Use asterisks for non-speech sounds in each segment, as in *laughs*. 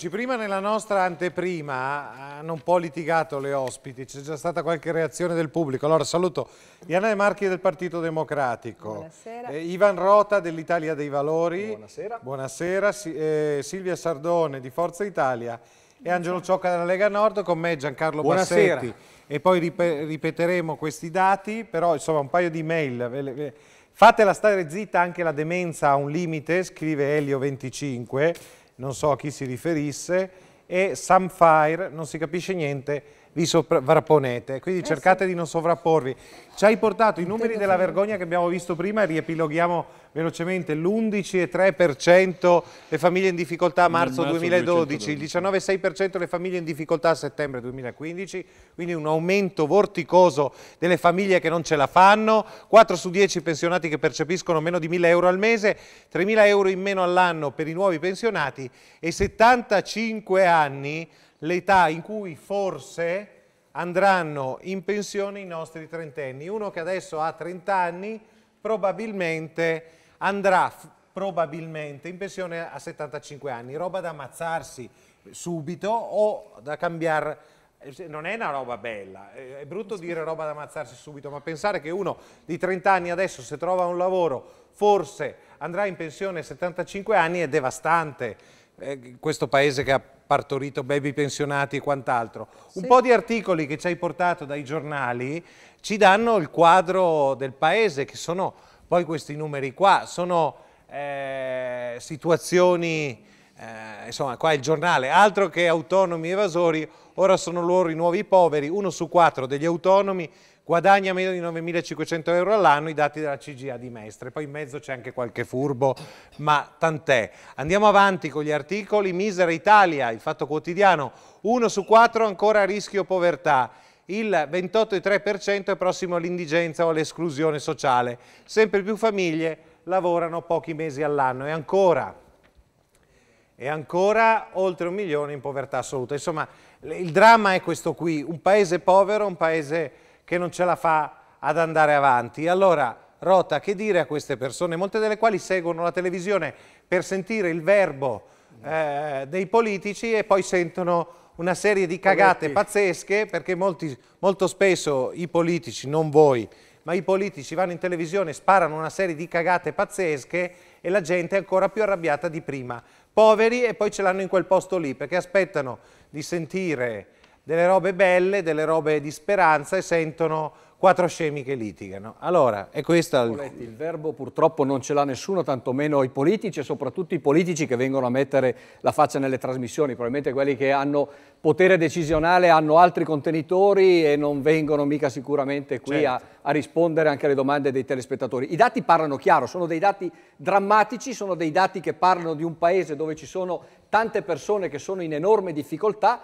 Eccoci, prima nella nostra anteprima hanno eh, un po' litigato le ospiti, c'è già stata qualche reazione del pubblico. Allora saluto Iana De Marchi del Partito Democratico, eh, Ivan Rota dell'Italia dei Valori, buonasera, buonasera eh, Silvia Sardone di Forza Italia e Angelo Ciocca della Lega Nord, con me Giancarlo buonasera. Bassetti. E poi ripeteremo questi dati, però insomma un paio di mail. Fatela stare zitta, anche la demenza ha un limite, scrive Elio25 non so a chi si riferisse, e Samfire, non si capisce niente, vi sovrapponete, quindi eh cercate sì. di non sovrapporvi. Ci hai portato i numeri della vergogna che abbiamo visto prima e riepiloghiamo velocemente l'11,3% le famiglie in difficoltà a marzo, marzo 2012, 212. il 19,6% le famiglie in difficoltà a settembre 2015, quindi un aumento vorticoso delle famiglie che non ce la fanno, 4 su 10 pensionati che percepiscono meno di 1.000 euro al mese, 3.000 euro in meno all'anno per i nuovi pensionati e 75 anni l'età in cui forse andranno in pensione i nostri trentenni. Uno che adesso ha 30 anni probabilmente andrà probabilmente in pensione a 75 anni, roba da ammazzarsi subito o da cambiare eh, non è una roba bella, è brutto dire roba da ammazzarsi subito, ma pensare che uno di 30 anni adesso se trova un lavoro forse andrà in pensione a 75 anni è devastante. Eh, questo paese che ha partorito baby pensionati e quant'altro. Sì. Un po' di articoli che ci hai portato dai giornali ci danno il quadro del paese, che sono poi questi numeri qua, sono eh, situazioni, eh, insomma qua è il giornale, altro che autonomi evasori, ora sono loro i nuovi poveri, uno su quattro degli autonomi guadagna meno di 9.500 euro all'anno, i dati della CGA di Mestre. Poi in mezzo c'è anche qualche furbo, ma tant'è. Andiamo avanti con gli articoli. Misera Italia, il fatto quotidiano, 1 su 4 ancora a rischio povertà. Il 28,3% è prossimo all'indigenza o all'esclusione sociale. Sempre più famiglie lavorano pochi mesi all'anno. E ancora, e ancora oltre un milione in povertà assoluta. Insomma, il dramma è questo qui. Un paese povero, un paese che non ce la fa ad andare avanti. Allora, Rota, che dire a queste persone, molte delle quali seguono la televisione per sentire il verbo eh, dei politici e poi sentono una serie di cagate pazzesche perché molti, molto spesso i politici, non voi, ma i politici vanno in televisione, sparano una serie di cagate pazzesche e la gente è ancora più arrabbiata di prima. Poveri e poi ce l'hanno in quel posto lì perché aspettano di sentire delle robe belle, delle robe di speranza e sentono quattro scemi che litigano. Allora, è questo il... il verbo purtroppo non ce l'ha nessuno, tantomeno i politici e soprattutto i politici che vengono a mettere la faccia nelle trasmissioni, probabilmente quelli che hanno potere decisionale hanno altri contenitori e non vengono mica sicuramente qui certo. a, a, rispondere anche alle domande dei telespettatori. I dati parlano chiaro, sono dei dati drammatici, sono dei dati che parlano di un paese dove ci sono tante persone che sono in enorme difficoltà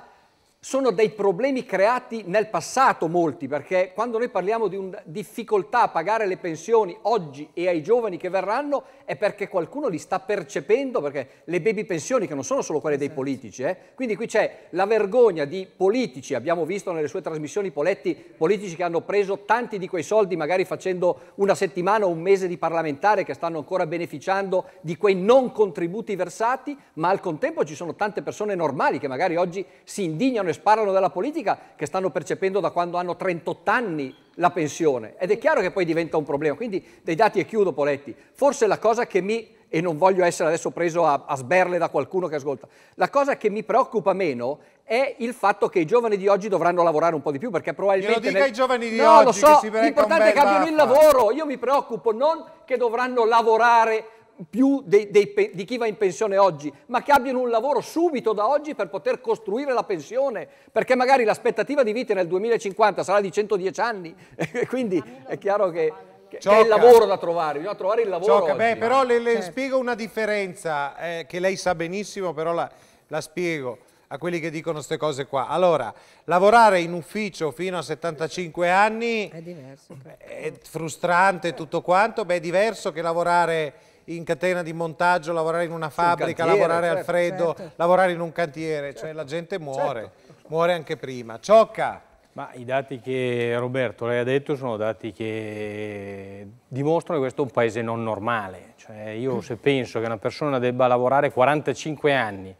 sono dei problemi creati nel passato molti, perché quando noi parliamo di una difficoltà a pagare le pensioni oggi e ai giovani che verranno è perché qualcuno li sta percependo, perché le baby pensioni che non sono solo quelle dei esatto. politici, eh? quindi qui c'è la vergogna di politici, abbiamo visto nelle sue trasmissioni Poletti, politici che hanno preso tanti di quei soldi magari facendo una settimana o un mese di parlamentare che stanno ancora beneficiando di quei non contributi versati, ma al contempo ci sono tante persone normali che magari oggi si indignano e sparano della politica che stanno percependo da quando hanno 38 anni la pensione ed è chiaro che poi diventa un problema. Quindi dei dati e chiudo Poletti, forse la cosa che mi, e non voglio essere adesso preso a, a sberle da qualcuno che ascolta, la cosa che mi preoccupa meno è il fatto che i giovani di oggi dovranno lavorare un po' di più perché probabilmente... Glielo dica nel... ai giovani di no, oggi lo so, l'importante è che abbiano il lavoro, io mi preoccupo non che dovranno lavorare più dei, dei, di chi va in pensione oggi, ma che abbiano un lavoro subito da oggi per poter costruire la pensione, perché magari l'aspettativa di vita nel 2050 sarà di 110 anni, *laughs* e quindi è chiaro che, che è il lavoro da trovare, bisogna trovare il lavoro. Beh, però le, le certo. spiego una differenza eh, che lei sa benissimo, però la, la spiego a quelli che dicono queste cose qua. Allora, lavorare in ufficio fino a 75 anni è, è frustrante tutto quanto, beh è diverso che lavorare in catena di montaggio, lavorare in una fabbrica, cantiere, lavorare certo, al freddo, certo. lavorare in un cantiere, cioè certo. cioè la gente certo. muore, muore anche prima. Ciocca! Ma i dati che Roberto lei ha detto sono dati che dimostrano che questo è un paese non normale. Cioè io mm. se penso che una persona debba lavorare 45 anni,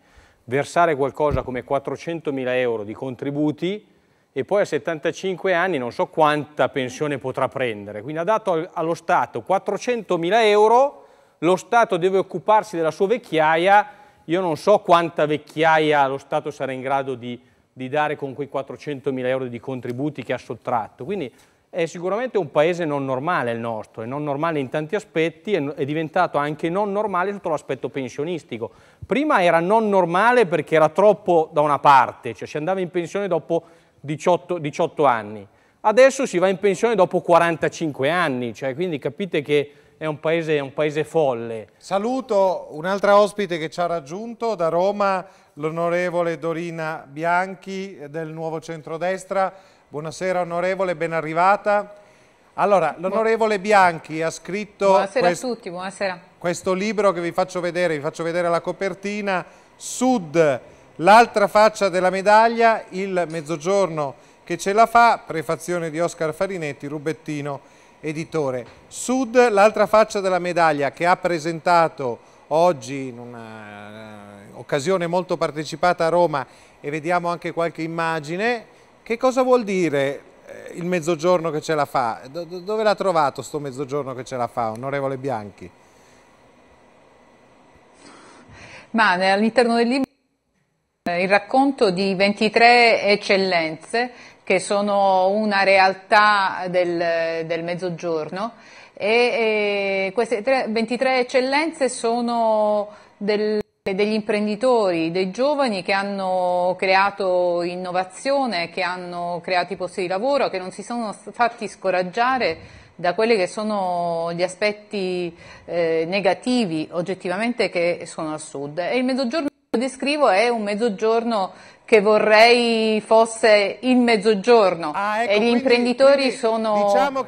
versare qualcosa come 400.000 euro di contributi e poi a 75 anni non so quanta pensione potrà prendere. Quindi ha dato allo Stato 400.000 euro lo Stato deve occuparsi della sua vecchiaia, io non so quanta vecchiaia lo Stato sarà in grado di, di dare con quei 400 mila euro di contributi che ha sottratto. Quindi è sicuramente un paese non normale il nostro, è non normale in tanti aspetti, è, diventato anche non normale sotto l'aspetto pensionistico. Prima era non normale perché era troppo da una parte, cioè si andava in pensione dopo 18, 18 anni. Adesso si va in pensione dopo 45 anni, cioè quindi capite che è un paese, è un paese folle. Saluto un'altra ospite che ci ha raggiunto da Roma, l'onorevole Dorina Bianchi del Nuovo Centrodestra. Buonasera onorevole, ben arrivata. Allora, l'onorevole Bianchi ha scritto buonasera quest... a tutti, buonasera. questo libro che vi faccio vedere, vi faccio vedere la copertina, Sud, l'altra faccia della medaglia, il mezzogiorno che ce la fa, prefazione di Oscar Farinetti, Rubettino editore. Sud, l'altra faccia della medaglia che ha presentato oggi in un'occasione eh, molto partecipata a Roma e vediamo anche qualche immagine, che cosa vuol dire eh, il mezzogiorno che ce la fa? dove l'ha trovato sto mezzogiorno che ce la fa, onorevole Bianchi? Ma eh, all'interno del libro il racconto di 23 eccellenze che sono una realtà del, del mezzogiorno e, e queste tre, 23 eccellenze sono del, degli imprenditori, dei giovani che hanno creato innovazione, che hanno creato posti di lavoro, che non si sono fatti scoraggiare da quelli che sono gli aspetti eh, negativi oggettivamente che sono al sud. Descrivo è un mezzogiorno che vorrei fosse il mezzogiorno ah, ecco, e gli quindi, imprenditori quindi, sono diciamo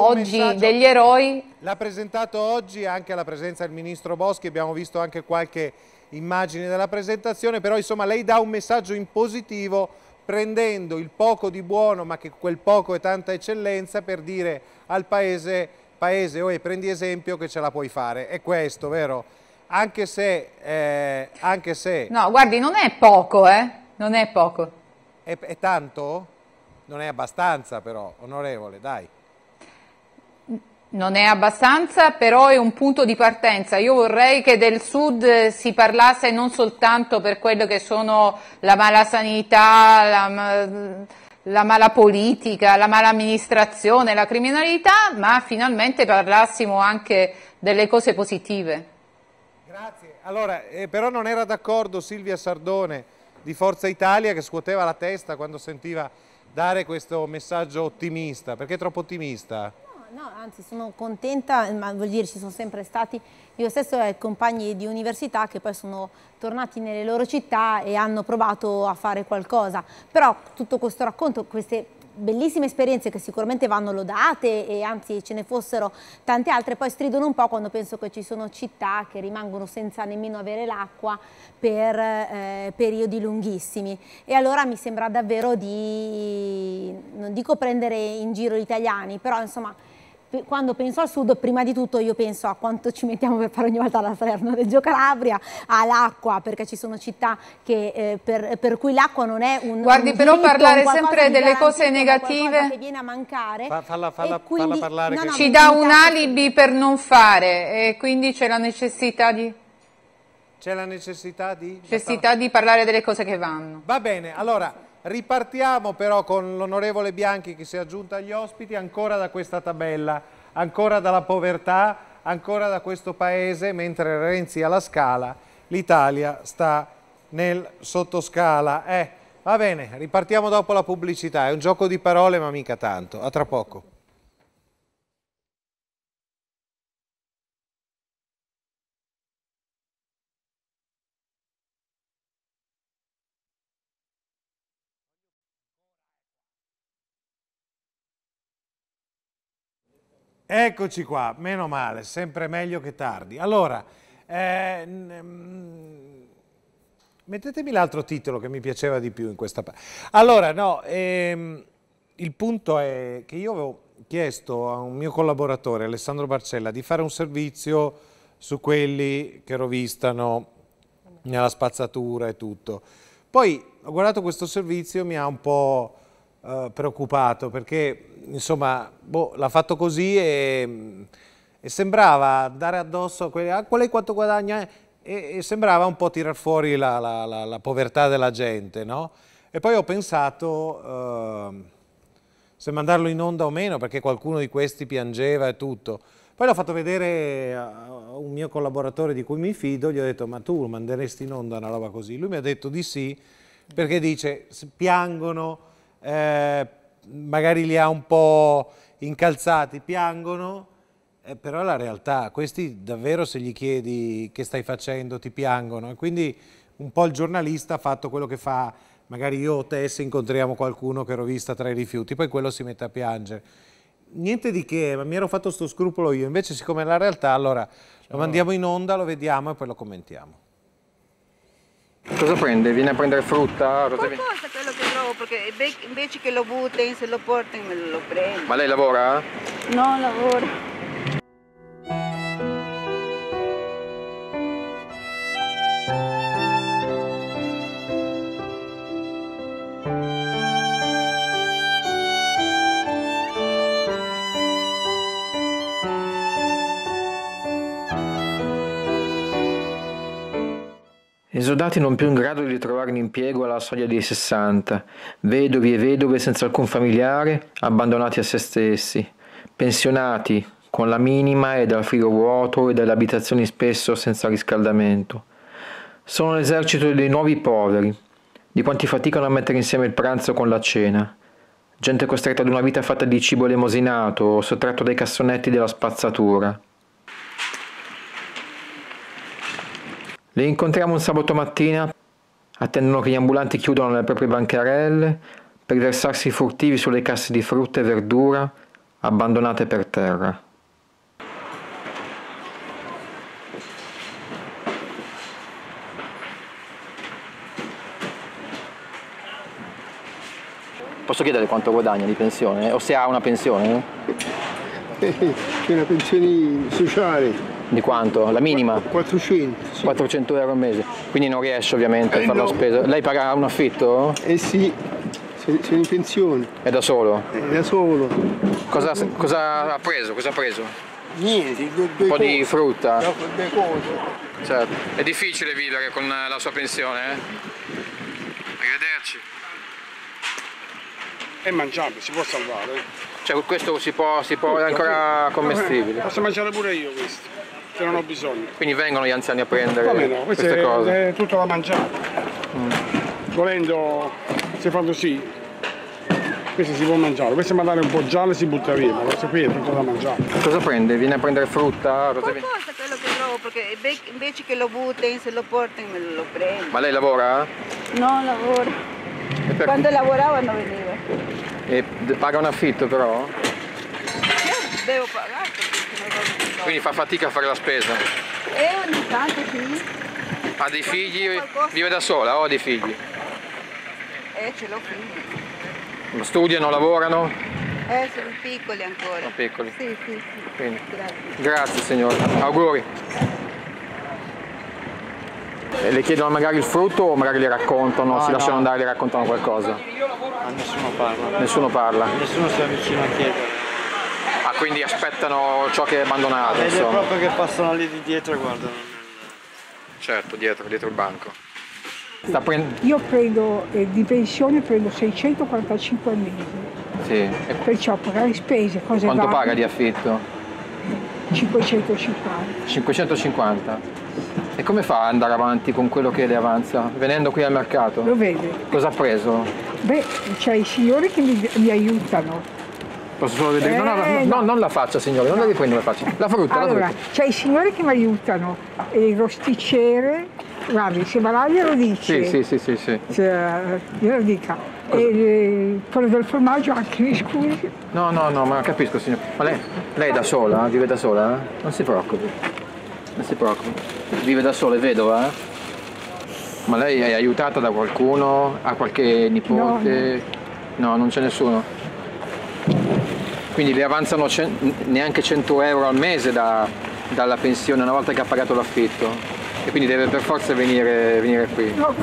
oggi degli eroi. L'ha presentato oggi anche alla presenza del ministro Boschi, abbiamo visto anche qualche immagine della presentazione, però insomma lei dà un messaggio in positivo prendendo il poco di buono, ma che quel poco è tanta eccellenza, per dire al paese, paese, oh, prendi esempio che ce la puoi fare. È questo, vero? anche se, eh, anche se... No, guardi, non è poco, eh? Non è poco. È, è tanto? Non è abbastanza però, onorevole, dai. Non è abbastanza, però è un punto di partenza. Io vorrei che del Sud eh, si parlasse non soltanto per quello che sono la mala sanità, la, la mala politica, la mala amministrazione, la criminalità, ma finalmente parlassimo anche delle cose positive. Grazie. Allora, eh, però non era d'accordo Silvia Sardone di Forza Italia che scuoteva la testa quando sentiva dare questo messaggio ottimista. Perché troppo ottimista? No, no, anzi sono contenta, ma vuol dire ci sono sempre stati io stesso e compagni di università che poi sono tornati nelle loro città e hanno provato a fare qualcosa. Però tutto questo racconto, queste bellissime esperienze che sicuramente vanno lodate e anzi ce ne fossero tante altre, poi stridono un po' quando penso che ci sono città che rimangono senza nemmeno avere l'acqua per eh, periodi lunghissimi e allora mi sembra davvero di, non dico prendere in giro gli italiani, però insomma quando penso al sud, prima di tutto io penso a quanto ci mettiamo per fare ogni volta la Salerno Reggio Calabria, all'acqua, perché ci sono città che, eh, per, per, cui l'acqua non è un Guardi, un però diritto, parlare sempre delle cose negative che viene a mancare. Fa, falla, falla, quindi, falla no, no, ci dà un alibi per non fare e quindi c'è la necessità di C'è la necessità di necessità di parlare delle cose che vanno. Va bene, allora Ripartiamo però con l'onorevole Bianchi che si è aggiunta agli ospiti ancora da questa tabella, ancora dalla povertà, ancora da questo paese, mentre Renzi ha la scala, l'Italia sta nel sottoscala. Eh, va bene, ripartiamo dopo la pubblicità, è un gioco di parole ma mica tanto, a tra poco. Eccoci qua, meno male, sempre meglio che tardi. Allora, eh, mettetemi l'altro titolo che mi piaceva di più in questa parte. Allora, no, ehm, il punto è che io avevo chiesto a un mio collaboratore, Alessandro Barcella, di fare un servizio su quelli che rovistano nella spazzatura e tutto. Poi ho guardato questo servizio, mi ha un po' Eh, preoccupato perché insomma boh, l'ha fatto così e, e, sembrava dare addosso a quelli, ah, qual è quanto guadagna? E, e sembrava un po' tirar fuori la, la, la, la, povertà della gente, no? E poi ho pensato eh, se mandarlo in onda o meno perché qualcuno di questi piangeva e tutto. Poi l'ho fatto vedere a un mio collaboratore di cui mi fido, gli ho detto ma tu manderesti in onda una roba così? Lui mi ha detto di sì perché dice piangono, eh, magari li ha un po' incalzati, piangono, eh, però è la realtà, questi davvero se gli chiedi che stai facendo ti piangono e quindi un po' il giornalista ha fatto quello che fa, magari io o te se incontriamo qualcuno che ero vista tra i rifiuti, poi quello si mette a piangere. Niente di che, ma mi ero fatto sto scrupolo io, invece siccome è la realtà allora lo mandiamo in onda, lo vediamo e poi lo commentiamo. Cosa prende? Viene a prendere frutta? Cosa Qualcosa viene? quello che trovo, perché invece che lo buttano, se lo portano, me lo prendo. Ma lei lavora? No, lavoro. esodati non più in grado di trovare un impiego alla soglia dei 60, vedovi e vedove senza alcun familiare, abbandonati a se stessi, pensionati con la minima e dal frigo vuoto e dalle abitazioni spesso senza riscaldamento. Sono l'esercito dei nuovi poveri, di quanti faticano a mettere insieme il pranzo con la cena, gente costretta ad una vita fatta di cibo elemosinato o sottratto dai cassonetti della spazzatura Le incontriamo un sabato mattina, attendono che gli ambulanti chiudano le proprie bancarelle per versarsi furtivi sulle casse di frutta e verdura abbandonate per terra. Posso chiedere quanto guadagna di pensione o se ha una pensione? Eh, eh è una pensione sociale. Di quanto? La minima? 400. Sì. 400 euro al mese. Quindi non riesce ovviamente eh a fare no. la spesa. Lei paga un affitto? Eh sì, sono in pensione. È da solo? È eh, da solo. Cosa, cosa ha preso? Cosa ha preso? Niente, due, due Un po' cose. di frutta? Due, cose. Certo. È difficile vivere con la sua pensione, eh? Arrivederci. E mangiabile, si può salvare. Cioè questo si può, si può, è ancora commestibile. Posso mangiare pure io questo ce non ho bisogno. Quindi vengono gli anziani a prendere Come no, queste, queste cose? È tutto da mangiare. Mm. Volendo, si fanno sì, questo si può mangiare, questo magari un po' giallo si butta via, ma questo qui è tutto da mangiare. Cosa prende? Viene a prendere frutta? Cosa viene? quello che trovo, perché invece che lo buttano, se lo portano me lo prendo. Ma lei lavora? No, lavoro. Per... Quando lavoravano veniva. E paga un affitto però? Io devo pagare. Quindi fa fatica a fare la spesa. E ogni tanto sì. Ha dei figli? Vive da sola o ha dei figli? Eh, ce l'ho figli. Studiano, lavorano? Eh, sono piccoli ancora. Sono piccoli? Sì, sì, sì. Grazie. Grazie signora, auguri. E le chiedono magari il frutto o magari le raccontano, no, si no. lasciano andare e le raccontano qualcosa? Ma nessuno parla. Nessuno parla? Nessuno si avvicina a chiedere quindi aspettano ciò che è abbandonato. Vedi proprio che passano lì di dietro e guardano. Certo, dietro, dietro il banco. Prend... Io prendo eh, di pensione prendo 645 al mese. Sì. Perciò pagare le spese, cose Quanto varie, paga di affitto? 550. 550. E come fa ad andare avanti con quello che le avanza? Venendo qui al mercato? Lo vede. Cosa ha preso? Beh, c'è i signori che mi, mi aiutano Posso solo vedere? Eh, no, no, no, eh, no, non la faccia, signore, non la riprendo la faccia. La frutta, allora, la c'è i signori che mi aiutano, eh, il rosticciere, guardi, se Baraglia lo dice. Sì, sì, sì, sì. sì. Eh, glielo dica. E quello del formaggio anche, mi scusi. No, no, no, ma capisco, signore. Ma lei, lei da sola, vive da sola? Eh? Non si preoccupi. Non si preoccupi. Vive da sola, è vedova, eh? Ma lei è aiutata da qualcuno? Ha qualche nipote? No, no. no non c'è nessuno quindi le avanzano neanche 100 euro al mese da, dalla pensione una volta che ha pagato l'affitto e quindi deve per forza venire, venire qui. No.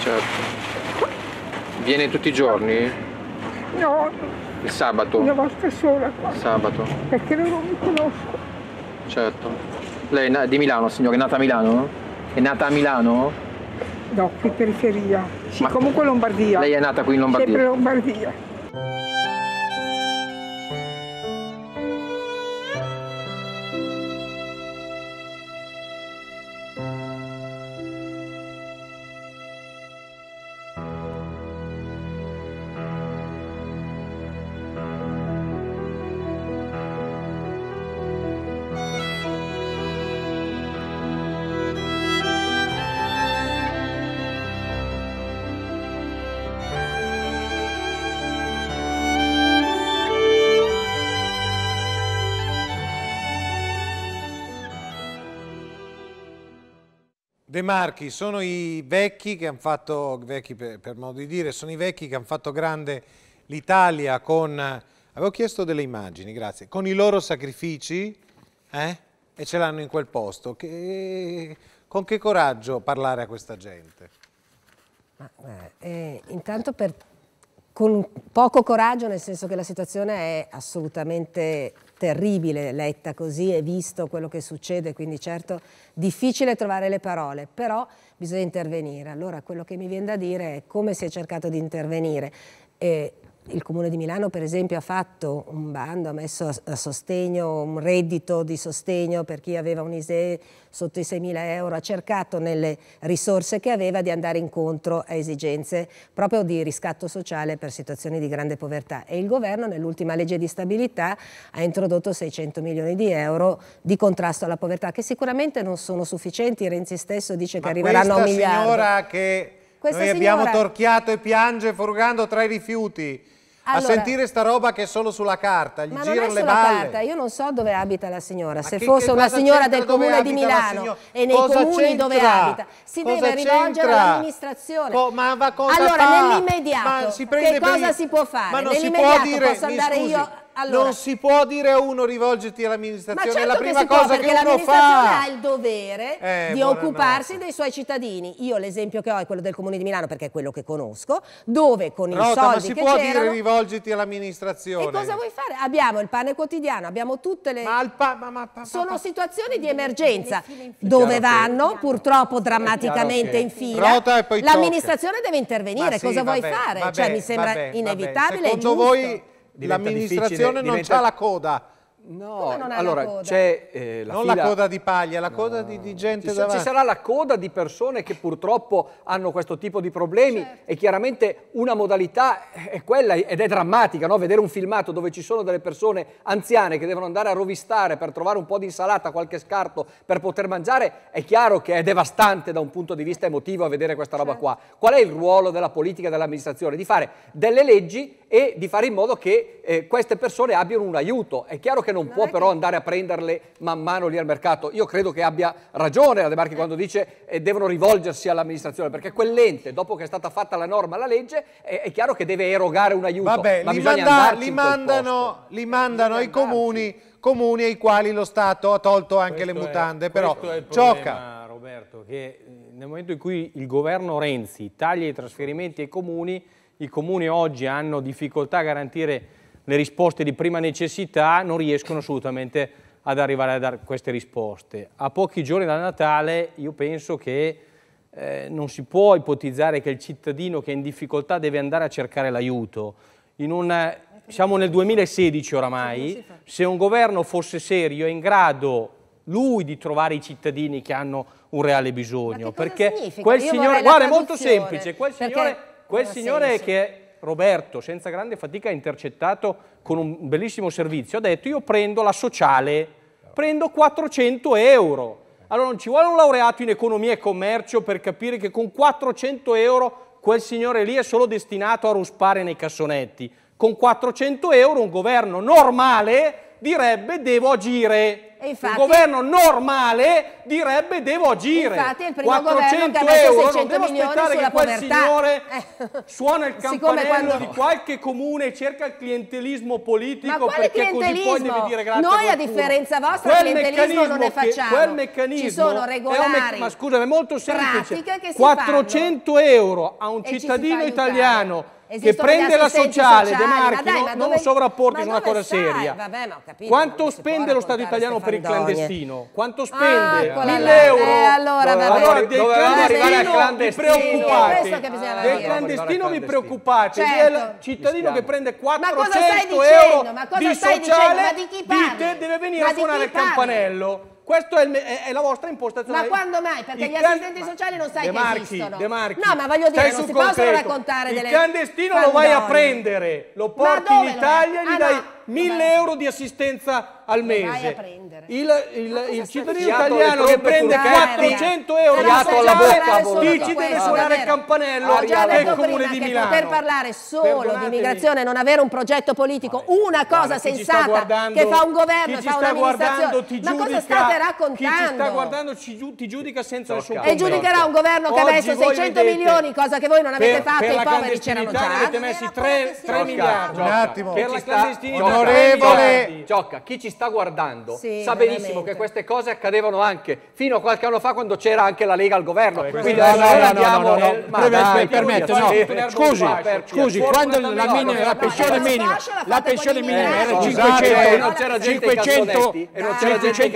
Certo. Viene tutti i giorni? No. Il sabato? Una volta sola qua. Sabato. Perché non mi conosco. Certo. Lei è di Milano, signore, è nata a Milano? È nata a Milano? No, qui periferia. Sì, Ma comunque Lombardia. Lei è nata qui in Lombardia? Sempre Lombardia. De Marchi sono i vecchi che hanno fatto, vecchi per, per modo di dire, sono i vecchi che hanno fatto grande l'Italia con, avevo chiesto delle immagini, grazie, con i loro sacrifici eh? e ce l'hanno in quel posto. Che, con che coraggio parlare a questa gente? Ma, eh, eh intanto per, con poco coraggio, nel senso che la situazione è assolutamente terribile letta così e visto quello che succede, quindi certo difficile trovare le parole, però bisogna intervenire. Allora quello che mi viene da dire è come si è cercato di intervenire. E il Comune di Milano per esempio ha fatto un bando, ha messo a sostegno un reddito di sostegno per chi aveva un ISE sotto i 6.000 euro, ha cercato nelle risorse che aveva di andare incontro a esigenze proprio di riscatto sociale per situazioni di grande povertà e il governo nell'ultima legge di stabilità ha introdotto 600 milioni di euro di contrasto alla povertà che sicuramente non sono sufficienti, Renzi stesso dice Ma che arriveranno a un miliardo. Questa signora che... Questa Noi signora... abbiamo torchiato e piange furgando tra i rifiuti allora, a sentire sta roba che è solo sulla carta, gli ma girano le balle. Carta. Io non so dove abita la signora, se che, fosse che una signora del comune di Milano e nei cosa comuni dove abita, si cosa deve rivolgere all'amministrazione. Co ma va cosa allora, nell'immediato, che cosa si può fare? Ma non si può dire, posso andare scusi, io allora, non si può dire a uno rivolgerti all'amministrazione, certo è la prima che può, cosa che uno fa. l'amministrazione ha il dovere eh, di occuparsi nostra. dei suoi cittadini. Io l'esempio che ho è quello del Comune di Milano perché è quello che conosco, dove con Rota, i soldi ma si può dire rivolgerti all'amministrazione. E cosa vuoi fare? Abbiamo il pane quotidiano, abbiamo tutte le... Ma ma, ma, ma, Sono situazioni di emergenza dove vanno purtroppo drammaticamente in fila. L'amministrazione deve intervenire, sì, cosa vabbè, vuoi fare? Vabbè, cioè mi sembra vabbè, inevitabile. Vabbè. Secondo voi l'amministrazione non ha la coda No, allora c'è eh, la non fila... la coda di paglia, la no. coda di, di gente ci, davanti. Ci sarà la coda di persone che purtroppo hanno questo tipo di problemi certo. e chiaramente una modalità è quella ed è drammatica, no? vedere un filmato dove ci sono delle persone anziane che devono andare a rovistare per trovare un po' di insalata, qualche scarto per poter mangiare, è chiaro che è devastante da un punto di vista emotivo a vedere questa roba certo. qua. Qual è il ruolo della politica e dell'amministrazione? Di fare delle leggi e di fare in modo che eh, queste persone abbiano un aiuto. È chiaro che non, non può però che... andare a prenderle man mano lì al mercato. Io credo che abbia ragione la De Marchi eh. quando dice eh, devono rivolgersi all'amministrazione, perché quell'ente, dopo che è stata fatta la norma, la legge, è, è chiaro che deve erogare un aiuto. Vabbè, ma li, manda, li, mandano, li mandano ai comuni, comuni ai quali lo Stato ha tolto anche questo le mutande. È, però è il gioca. Roberto, che eh, nel momento in cui il governo Renzi taglia i trasferimenti ai comuni, i comuni oggi hanno difficoltà a garantire le risposte di prima necessità non riescono assolutamente ad arrivare a dare queste risposte. A pochi giorni da Natale io penso che eh, non si può ipotizzare che il cittadino che è in difficoltà deve andare a cercare l'aiuto. siamo nel 2016 oramai, se un governo fosse serio è in grado lui di trovare i cittadini che hanno un reale bisogno. Perché significa? quel io signore, guarda è molto semplice, quel signore, quel signore che Roberto senza grande fatica ha intercettato con un bellissimo servizio, ha detto io prendo la sociale, prendo 400 euro. Allora non ci vuole un laureato in economia e commercio per capire che con 400 euro quel signore lì è solo destinato a ruspare nei cassonetti. Con 400 euro un governo normale direbbe devo agire. Infatti, un governo normale direbbe devo agire. Infatti è il primo 400 euro, non devo aspettare che quel povertà. signore eh, suona il campanello quando... di qualche comune e cerca il clientelismo politico perché così poi deve dire grazie Noi a, a differenza vostra quel clientelismo non ne facciamo. Che, quel meccanismo Ci sono regolari. È ma scusa, è molto semplice. 400 fanno. euro a un cittadino italiano Esistono che prende la sociale, De Marchi, dai, non dove, sovrapporti su una cosa stai? seria. Vabbè, capito, Quanto spende lo Stato italiano per il clandestino? Quanto ah, spende? Ah, 1000 euro? Eh, allora, vabbè. allora del clandestino, clandestino vi preoccupate. Del clandestino vi preoccupate. Certo. Del cittadino che prende 400 euro di sociale, dite deve venire a suonare il campanello. Questa è, è, la vostra impostazione. Ma quando mai? Perché I gli assistenti sociali non sai demarchi, che esistono. Marchi, no, ma voglio dire, non si concreto. possono raccontare Il delle... Il clandestino pandone. lo vai a prendere, lo porti in Italia e gli ah, dai... No 1000 euro di assistenza al mese. Il, il, il cittadino italiano che prende 400 euro di assistenza chi ci deve suonare il campanello del comune di Milano. Per parlare solo di immigrazione, non avere un progetto politico, una cosa sensata che fa un governo, fa giudica, Ma cosa state raccontando? Chi ci sta guardando ci, ti giudica senza nessun E giudicherà un governo che ha messo 600 milioni, cosa che voi non avete fatto, i poveri c'erano già. avete messo 3 miliardi. Un attimo. Per la clandestinità onorevole Giocca, chi ci sta guardando sì, sa benissimo veramente. che queste cose accadevano anche fino a qualche anno fa quando c'era anche la Lega al governo. Vabbè, Quindi no, no, no, no, no, no. Ma dai, permetto, no. Scusi, scusi, quando la, minima, la pensione minima, la pensione minima era 500, 500,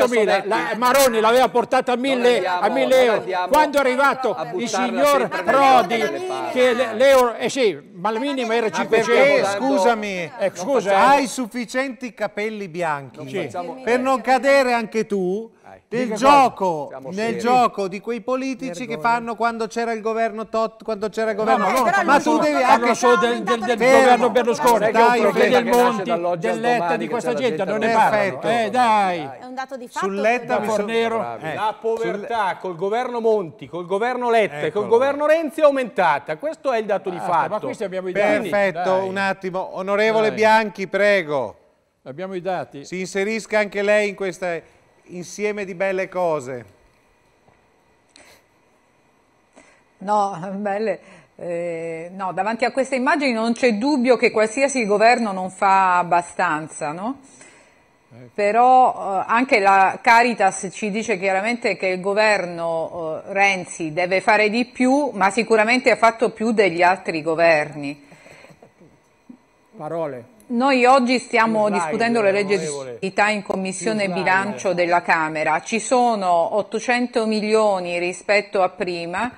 500.000, Maroni l'aveva portata a 1000 euro. Quando è arrivato il signor Prodi che l'euro, eh sì, ma al minimo era 500. Ah, perché, scusami, eh, eh, scusa, hai eh. sufficienti capelli bianchi non per non cadere anche tu del gioco, nel gioco di quei politici che fanno quando c'era il governo Tot, quando c'era il governo no, no, no, ma tu devi anche solo del, del, del governo Berlusconi, è dai, che del Monti, dell'Etta di questa gente, non ne parlano. Eh dai. È un dato di fatto. Sull'Etta mi sono eh. la povertà col governo Monti, col governo Letta e col governo Renzi è aumentata. Questo è il dato di fatto. ma qui Perfetto, un attimo, onorevole Bianchi, prego. Abbiamo i dati. Si inserisca anche lei in questa insieme di belle cose. No, *laughs* belle, eh, no, davanti a queste immagini non c'è dubbio che qualsiasi governo non fa abbastanza, no? Ecco. Però eh, anche la Caritas ci dice chiaramente che il governo eh, Renzi deve fare di più, ma sicuramente ha fatto più degli altri governi. Parole. Noi oggi stiamo slide, discutendo le leggi di stabilità in commissione slide, bilancio della Camera. Ci sono 800 milioni rispetto a prima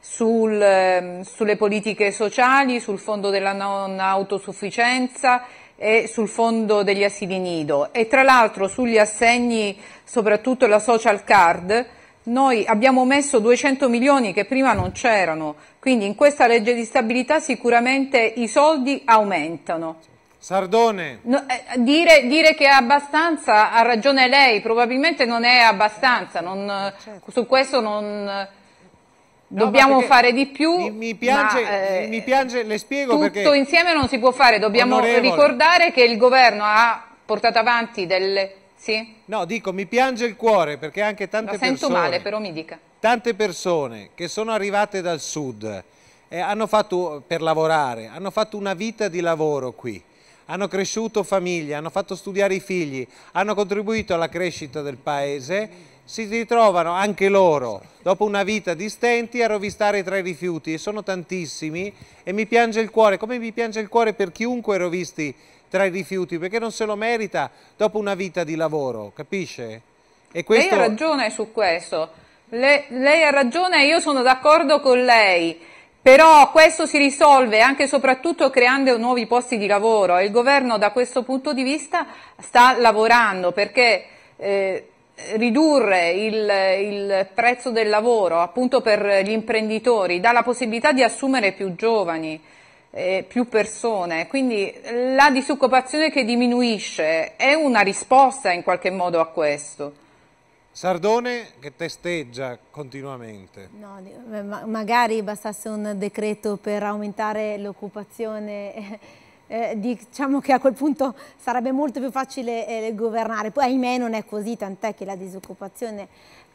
sul, ehm, sulle politiche sociali, sul fondo della non autosufficienza e sul fondo degli asili nido e tra l'altro sugli assegni, soprattutto la social card, noi abbiamo messo 200 milioni che prima non c'erano, quindi in questa legge di stabilità sicuramente i soldi aumentano. Sardone. No, eh, dire, dire, che è abbastanza, ha ragione lei, probabilmente non è abbastanza, non, eh, eh, certo. su questo non... No, dobbiamo fare di più. Mi, mi, piange, ma, eh, mi piange, le spiego tutto perché. Tutto insieme non si può fare, dobbiamo onorevole. ricordare che il governo ha portato avanti delle. Sì? No, dico, mi piange il cuore perché anche tante Lo persone. sento male, però mi dica. Tante persone che sono arrivate dal sud eh, hanno fatto, per lavorare, hanno fatto una vita di lavoro qui hanno cresciuto famiglie, hanno fatto studiare i figli, hanno contribuito alla crescita del paese, si ritrovano anche loro, dopo una vita di stenti, a rovistare tra i rifiuti e sono tantissimi e mi piange il cuore, come mi piange il cuore per chiunque rovisti tra i rifiuti, perché non se lo merita dopo una vita di lavoro, capisce? E questo... Lei ha ragione su questo, lei, lei ha ragione e io sono d'accordo con lei. Però questo si risolve anche e soprattutto creando nuovi posti di lavoro e il governo da questo punto di vista sta lavorando perché eh, ridurre il, il, prezzo del lavoro appunto per gli imprenditori dà la possibilità di assumere più giovani, eh, più persone, quindi la disoccupazione che diminuisce è una risposta in qualche modo a questo. Sardone che testeggia continuamente. No, magari bastasse un decreto per aumentare l'occupazione, eh, eh, diciamo che a quel punto sarebbe molto più facile eh, governare. Poi ahimè non è così, tant'è che la disoccupazione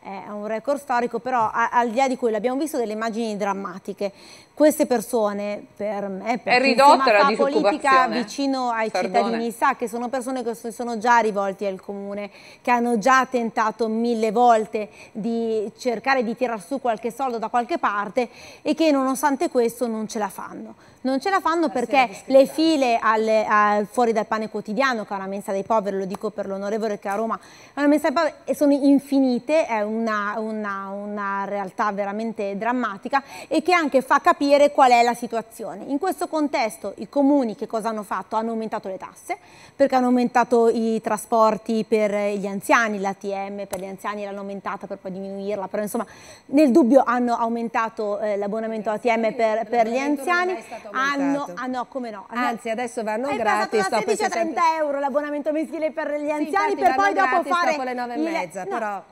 è un record storico, però al di là di quello abbiamo visto delle immagini drammatiche. Queste persone, per me, per è ridotta la politica vicino ai Sardone. cittadini, sa che sono persone che sono già rivolti al comune, che hanno già tentato mille volte di cercare di tirar su qualche soldo da qualche parte e che nonostante questo non ce la fanno non ce la fanno perché le file al, al, fuori dal pane quotidiano, che è una mensa dei poveri, lo dico per l'onorevole che a Roma è una mensa dei poveri, sono infinite, è una, una, una realtà veramente drammatica e che anche fa capire qual è la situazione. In questo contesto i comuni che cosa hanno fatto? Hanno aumentato le tasse, perché hanno aumentato i trasporti per gli anziani, l'ATM per gli anziani l'hanno aumentata per poi diminuirla, però insomma nel dubbio hanno aumentato eh, l'abbonamento eh, ATM per, per gli anziani, hanno, ah no, come no. Eh, Anzi, adesso vanno è gratis. È passato da 16 a 30 euro l'abbonamento mensile per gli anziani sì, per poi dopo fare... Dopo le 9 e mezza, no. però...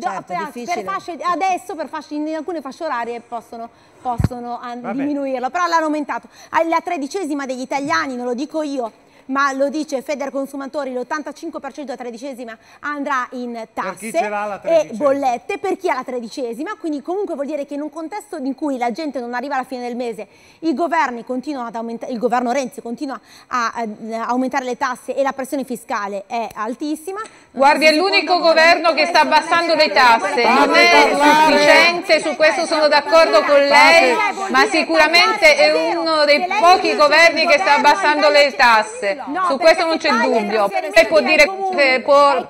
Certo, per fasce, adesso per fasce, in alcune fasce orarie possono, possono diminuirlo, però l'hanno aumentato. La tredicesima degli italiani, non lo dico io, ma lo dice Feder Consumatori, l'85% della tredicesima andrà in tasse e bollette per chi ha la tredicesima, quindi comunque vuol dire che in un contesto in cui la gente non arriva alla fine del mese, il governo, il governo Renzi continua a, a, eh, a, aumentare le tasse e la pressione fiscale è altissima. Guardi, è l'unico governo che sta abbassando le tasse, non è sufficiente, su questo sono d'accordo con lei, ma sicuramente è uno dei pochi governi che sta abbassando le tasse no, su questo non c'è dubbio. Lei può dire, comune, può,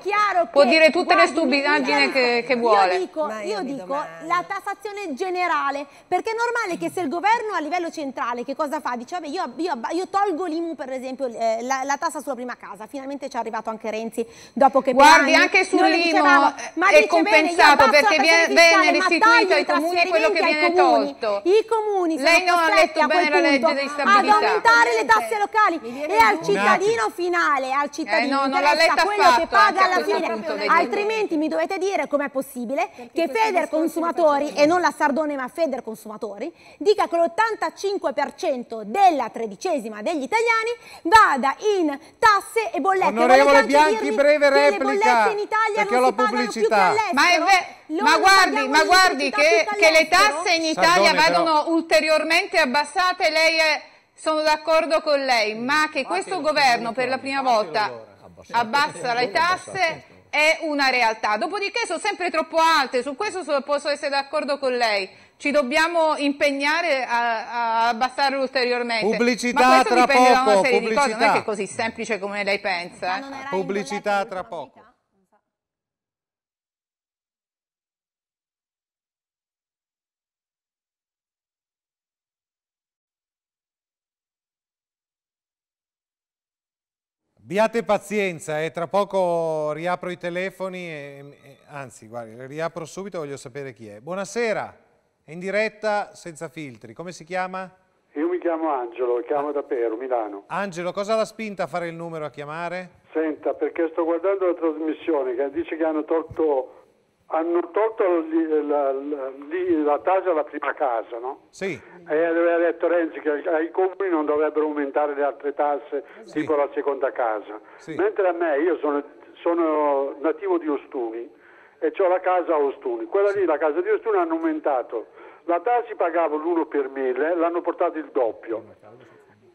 può dire tutte guardi, le stupidaggini che, che, vuole. Io dico, io dico la tassazione generale, perché è normale che se il governo a livello centrale che cosa fa? Dice, vabbè, io, io, io tolgo l'IMU per esempio, eh, la, la, tassa sulla prima casa, finalmente ci è arrivato anche Renzi dopo che... Guardi, anni, anche sull'IMU eh, è compensato bene, perché viene restituito ai comuni quello che viene tolto. I comuni Lei non ha letto bene la legge di stabilità. Ad aumentare le tasse locali e al cittadino cittadino finale, al eh, cittadino eh, no, interessa quello affatto, che paga alla fine, altrimenti mi dovete dire com'è possibile Perché che Feder Consumatori, e non la Sardone ma Feder Consumatori, dica che l'85% della tredicesima degli italiani vada in tasse e bollette. Onorevole Bianchi, breve replica, le in Italia non ho la pubblicità. Ma, ma, guardi, ma guardi che, che, le tasse in Italia Sardone, vadano però... ulteriormente abbassate, lei è sono d'accordo con lei, ma che questo governo per la eh. prima volta abbassa le tasse è una realtà. Dopodiché sono sempre troppo alte, su questo posso essere d'accordo con lei. Ci dobbiamo impegnare a, a abbassare ulteriormente. Pubblicità tra poco. Ma questo dipende da una serie di cose, non è che è così semplice come lei pensa. Eh? Pubblicità tra poco. Abbiate pazienza, eh, tra poco riapro i telefoni, e, e, anzi, guardi, riapro subito, e voglio sapere chi è. Buonasera, è in diretta senza filtri, come si chiama? Io mi chiamo Angelo, chiamo da Peru, Milano. Angelo, cosa l'ha spinta a fare il numero a chiamare? Senta, perché sto guardando la trasmissione che dice che hanno tolto hanno tolto la, la, la tasa alla prima casa, no? Sì. E aveva detto Renzi che ai comuni non dovrebbero aumentare le altre tasse, sì. tipo la seconda casa. Sì. Mentre a me, io sono, sono nativo di Ostuni e ho la casa a Ostuni. Quella lì, la casa di Ostuni, hanno aumentato. La tassa si pagava l'uno per mille, l'hanno portato il doppio.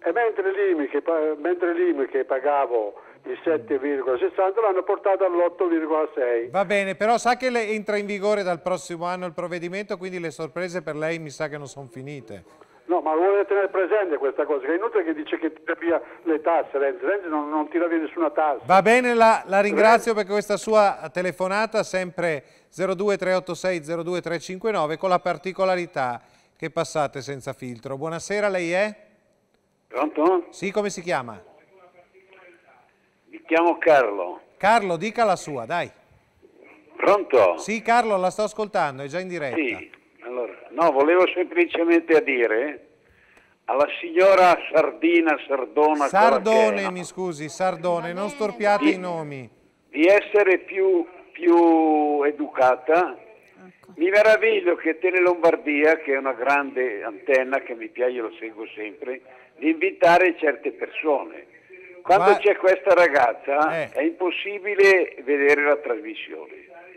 E mentre l'IMI che, mentre l'IMI che pagavo il 7,60 l'hanno portato all'8,6. Va bene, però sa che entra in vigore dal prossimo anno il provvedimento, quindi le sorprese per lei mi sa che non sono finite. No, ma vuole tenere presente questa cosa, che è inutile che dice che tira via le tasse, Renzi, Renzi non, non tira via nessuna tassa. Va bene, la, la ringrazio Renzi. per questa sua telefonata, sempre 02386-02359, con la particolarità che passate senza filtro. Buonasera, lei è? Pronto? Sì, come si chiama? chiamo Carlo. Carlo, dica la sua, dai. Pronto? Sì, Carlo, la sto ascoltando, è già in diretta. Sì, allora, no, volevo semplicemente dire alla signora Sardina Sardona Sardone, Corachena, mi scusi, Sardone, non storpiate di, i nomi. Di essere più, più educata. Ecco. Mi meraviglio che Tele Lombardia, che è una grande antenna che mi piace, io lo seguo sempre, di invitare certe persone quando Ma... c'è questa ragazza eh. è impossibile vedere la trasmissione.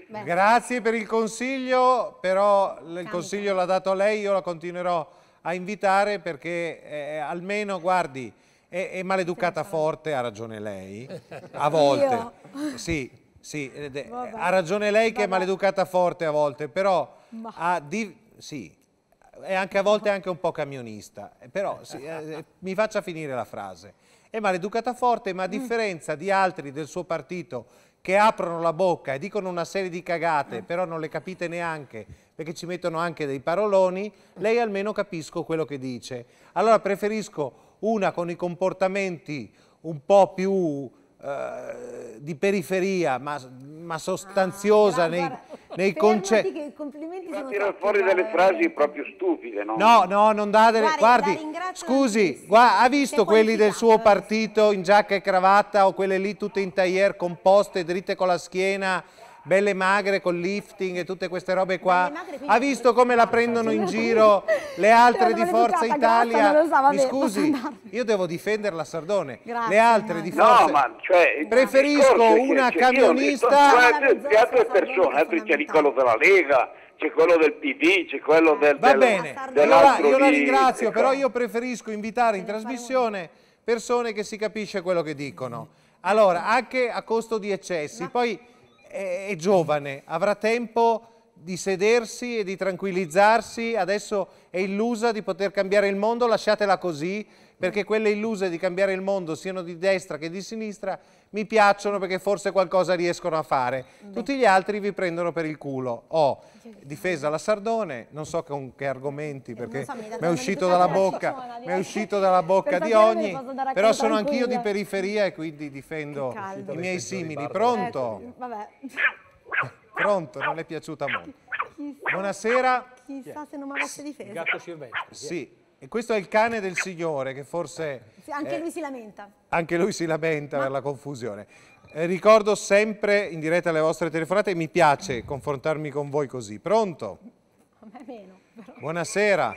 Beh. Grazie per il consiglio, però il consiglio l'ha dato lei, io la continuerò a invitare perché eh, almeno, guardi, è, è maleducata Senta. forte, ha ragione lei, a volte. Io. Sì, sì, Vabbè. ha ragione lei che Vabbè. è maleducata forte a volte, però boh. sì, è anche a volte anche un po' camionista, però sì, eh, eh mi faccia finire la frase è maleducata forte, ma a mm. differenza di altri del suo partito che aprono la bocca e dicono una serie di cagate, ah. però non le capite neanche perché ci mettono anche dei paroloni, ah. lei almeno capisco quello che dice. Allora preferisco una con i comportamenti un po' più eh, di periferia, ma, ma ah, sostanziosa ah, nei, guarda, nei concetti. che i complimenti sono tira fuori delle eh, frasi proprio stupide, no? No, no, non dà Guardi, guardi scusi, guarda, ha visto quelli del suo eh. partito in giacca e cravatta o quelle lì tutte in tailleur composte, dritte con la schiena belle magre con lifting e tutte queste robe qua. Ha visto come la prendono in giro le altre di Forza Italia? Mi scusi, io devo difenderla Sardone. Le altre di Forza... Italia. No, ma cioè... Preferisco una camionista... Cioè, c'è altre persone, altri c'è Niccolo della Lega c'è quello del PD, c'è quello eh, del... Va del, bene, allora io la ringrazio, però io preferisco invitare in trasmissione persone che si capisce quello che dicono. Allora, anche a costo di eccessi. Poi è, è giovane, avrà tempo di sedersi e di tranquillizzarsi, adesso è illusa di poter cambiare il mondo, lasciatela così, perché quelle illuse di cambiare il mondo siano di destra che di sinistra, mi piacciono perché forse qualcosa riescono a fare. Beh. Tutti gli altri vi prendono per il culo. Ho difesa la Sardone, non so con che argomenti perché so, mi è uscito dalla bocca, mi è uscito dalla bocca di ogni, però sono anch'io di periferia e quindi difendo i miei simili. Pronto? Eh, vabbè. *laughs* Pronto, non è piaciuta molto. Chissà. Buonasera. Chissà se non mi avesse difeso. Gatto Silvestri. Sì. E questo è il cane del signore che forse... Eh, anche eh, lui si lamenta. Anche lui si lamenta Ma... per la confusione. Eh, ricordo sempre in diretta le vostre telefonate, mi piace confrontarmi con voi così. Pronto? A me meno. Però. Buonasera.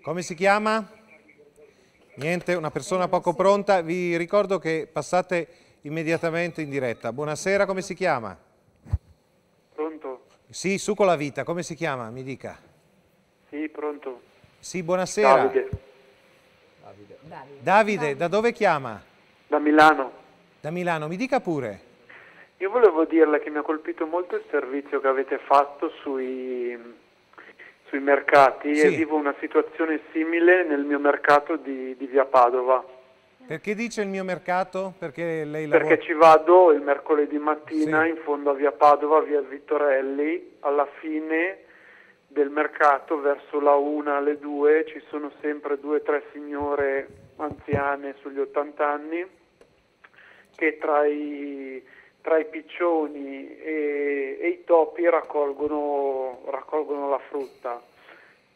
Come si chiama? Niente, una persona eh, poco pronta. Vi ricordo che passate immediatamente in diretta. Buonasera, come si chiama? Pronto? Sì, su con la vita, come si chiama? Mi dica. Sì, pronto. Sì, buonasera. Davide. Davide. Davide. da dove chiama? Da Milano. Da Milano, mi dica pure. Io volevo dirle che mi ha colpito molto il servizio che avete fatto sui, sui mercati sì. e vivo una situazione simile nel mio mercato di, di Via Padova. Perché dice il mio mercato? Perché, Perché ci vado il mercoledì mattina sì. in fondo a Via Padova, via Vittorelli, alla fine del mercato verso la una alle due ci sono sempre due o tre signore anziane sugli 80 anni che tra i, tra i piccioni e, e, i topi raccolgono, raccolgono la frutta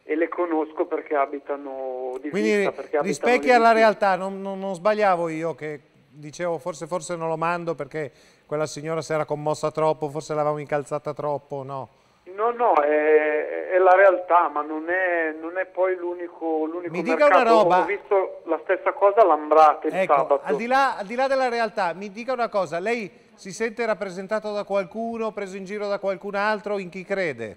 e le conosco perché abitano di Quindi vista. Perché rispecchia la realtà, non, non, non, sbagliavo io che dicevo forse, forse non lo mando perché quella signora si era commossa troppo, forse l'avevamo incalzata troppo, no? No, no, è, è, la realtà, ma non è, non è poi l'unico, l'unico mi dica mercato. Una roba. Ho visto la stessa cosa all'Ambrate il ecco, sabato. Al di, là, al di là della realtà, mi dica una cosa, lei si sente rappresentato da qualcuno, preso in giro da qualcun altro, in chi crede?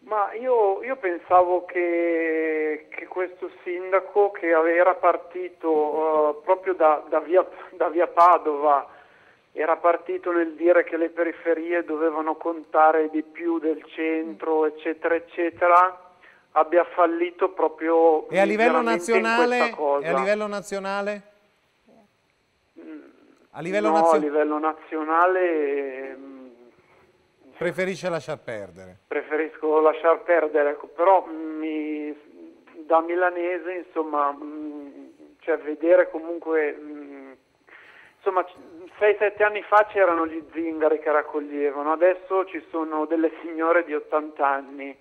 Ma io, io pensavo che, che, questo sindaco che era partito uh, proprio da, da, via, da via Padova, era partito nel dire che le periferie dovevano contare di più del centro, eccetera, eccetera, abbia fallito proprio e a livello nazionale, E a livello nazionale? Mm, a livello, no, a livello nazionale... Mm, Preferisce lasciar perdere? Preferisco lasciar perdere, ecco, però mm, mi, da milanese, insomma, cioè vedere comunque insomma 6-7 anni fa c'erano gli zingari che raccoglievano, adesso ci sono delle signore di 80 anni.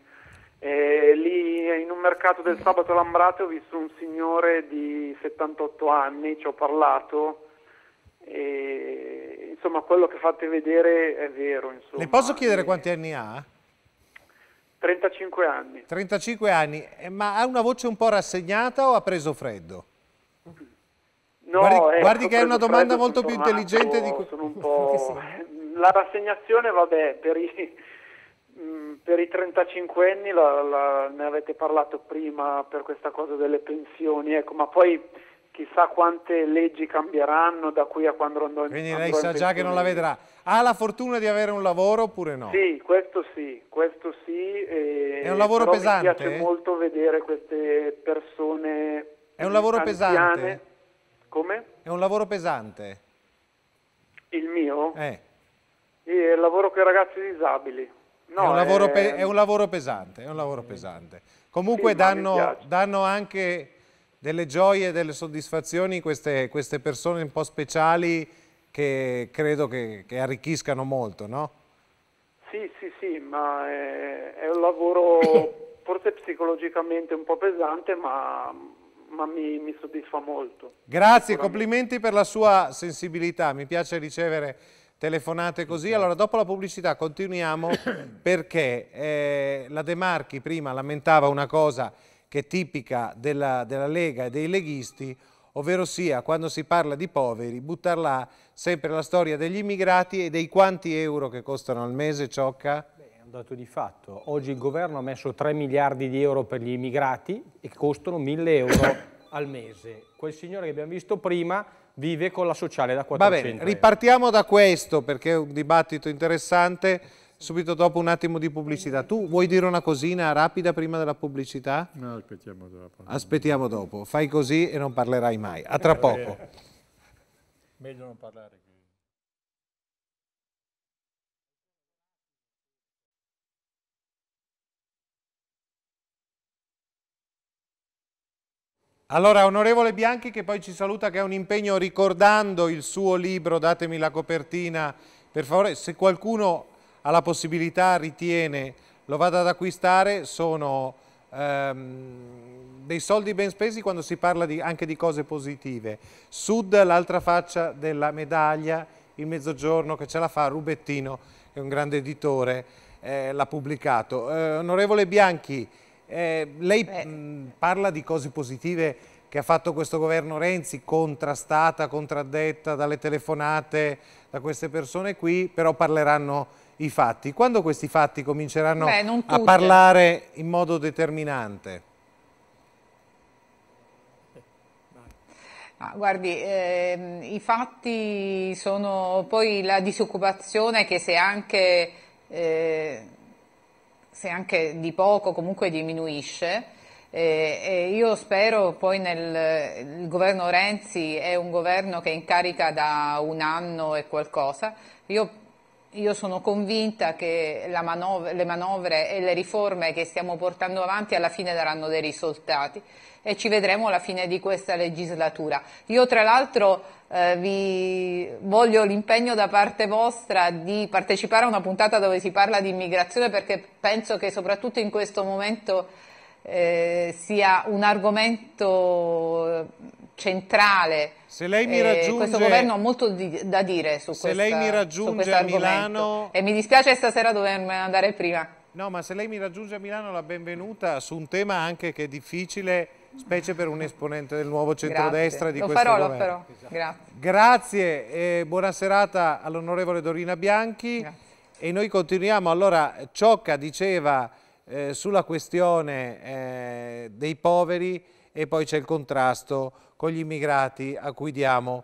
E lì in un mercato del sabato Lambrate ho visto un signore di 78 anni, ci ho parlato. E, insomma, quello che fate vedere è vero. Insomma. Le posso chiedere quanti anni ha? 35 anni. 35 anni, eh, ma ha una voce un po' rassegnata o ha preso freddo? No, guardi, eh, guardi che è una domanda molto più intelligente di quello. *laughs* la rassegnazione, vabbè, per i, mm, per i 35 anni la, la, ne avete parlato prima per questa cosa delle pensioni, ecco, ma poi chissà quante leggi cambieranno da qui a quando andrò in Quindi lei sa già che non la vedrà. Ha la fortuna di avere un lavoro oppure no? Sì, questo sì, questo sì. E, è un lavoro pesante? Mi piace molto vedere queste persone È un lavoro anziane. pesante? Come? È un lavoro pesante. Il mio? Eh. È il lavoro con i ragazzi disabili. No, è, un lavoro, è... Eh, è, un lavoro pesante, è un lavoro pesante. Comunque sì, danno, danno, anche delle gioie delle soddisfazioni queste, queste, persone un po' speciali che credo che, che arricchiscano molto, no? Sì, sì, sì, ma è, eh, è un lavoro *coughs* forse psicologicamente un po' pesante, ma ma mi, mi soddisfa molto. Grazie, complimenti per la sua sensibilità, mi piace ricevere telefonate così. Allora, dopo la pubblicità continuiamo *coughs* perché eh, la De Marchi prima lamentava una cosa che è tipica della, della Lega e dei leghisti, ovvero sia quando si parla di poveri, buttare là sempre la storia degli immigrati e dei quanti euro che costano al mese ciocca? dato di fatto. Oggi il governo ha messo 3 miliardi di euro per gli immigrati e costano 1000 euro *coughs* al mese. Quel signore che abbiamo visto prima vive con la sociale da 400 Va bene, ripartiamo da questo perché è un dibattito interessante. Subito dopo un attimo di pubblicità. Tu vuoi dire una cosina rapida prima della pubblicità? No, aspettiamo dopo. Aspettiamo dopo. Fai così e non parlerai mai. A tra eh, poco. Eh, meglio non parlare. Allora, onorevole Bianchi che poi ci saluta che ha un impegno ricordando il suo libro, datemi la copertina, per favore, se qualcuno ha la possibilità, ritiene, lo vada ad acquistare, sono ehm, dei soldi ben spesi quando si parla di, anche di cose positive. Sud, l'altra faccia della medaglia, il mezzogiorno che ce la fa Rubettino, che è un grande editore, eh, l'ha pubblicato. Eh, onorevole Bianchi, eh, lei mh, eh. mm, parla di cose positive che ha fatto questo governo Renzi, contrastata, contraddetta dalle telefonate da queste persone qui, però parleranno i fatti. Quando questi fatti cominceranno Beh, a parlare in modo determinante? Ah, guardi, ehm, i fatti sono poi la disoccupazione che se anche... Eh, se anche di poco comunque diminuisce. Eh, io spero poi nel il governo Renzi è un governo che incarica da un anno e qualcosa. Io io sono convinta che manovra, le manovre e le riforme che stiamo portando avanti alla fine daranno dei risultati e ci vedremo alla fine di questa legislatura. Io tra l'altro eh, vi voglio l'impegno da parte vostra di partecipare a una puntata dove si parla di immigrazione perché penso che soprattutto in questo momento eh, sia un argomento centrale. Se lei mi eh, raggiunge, questo governo ha molto di, da dire su, questo. questa, lei mi raggiunge a Milano... E mi dispiace stasera dovermene andare prima. No, ma se lei mi raggiunge a Milano la benvenuta su un tema anche che è difficile, specie per un esponente del nuovo centrodestra Grazie. di lo questo farò, governo. Lo farò, esatto. Grazie. Grazie e buona serata all'onorevole Dorina Bianchi. Grazie. E noi continuiamo. Allora, Ciocca diceva eh, sulla questione eh, dei poveri e poi c'è il contrasto con gli immigrati a cui diamo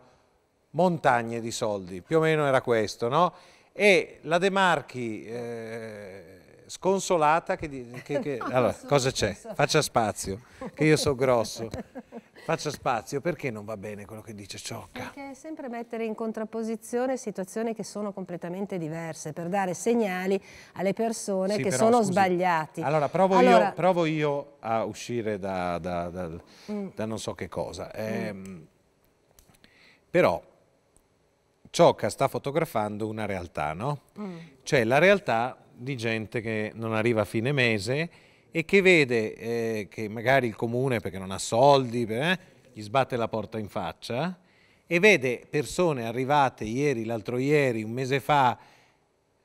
montagne di soldi. Più o meno era questo, no? E la De Marchi... Eh, sconsolata che, che, che *laughs* allora, cosa c'è? Faccia spazio, che io sono grosso. *laughs* Faccia spazio, perché non va bene quello che dice Ciocca? Perché è sempre mettere in contrapposizione situazioni che sono completamente diverse, per dare segnali alle persone sì, che però, sono scusi. sbagliati. Allora, provo, allora... Io, provo, Io, a uscire da, da, da, mm. da non so che cosa. Eh, mm. Ehm, però Ciocca sta fotografando una realtà, no? Mm. Cioè la realtà di gente che non arriva a fine mese, e che vede eh, che magari il comune, perché non ha soldi, eh, gli sbatte la porta in faccia e vede persone arrivate ieri, l'altro ieri, un mese fa,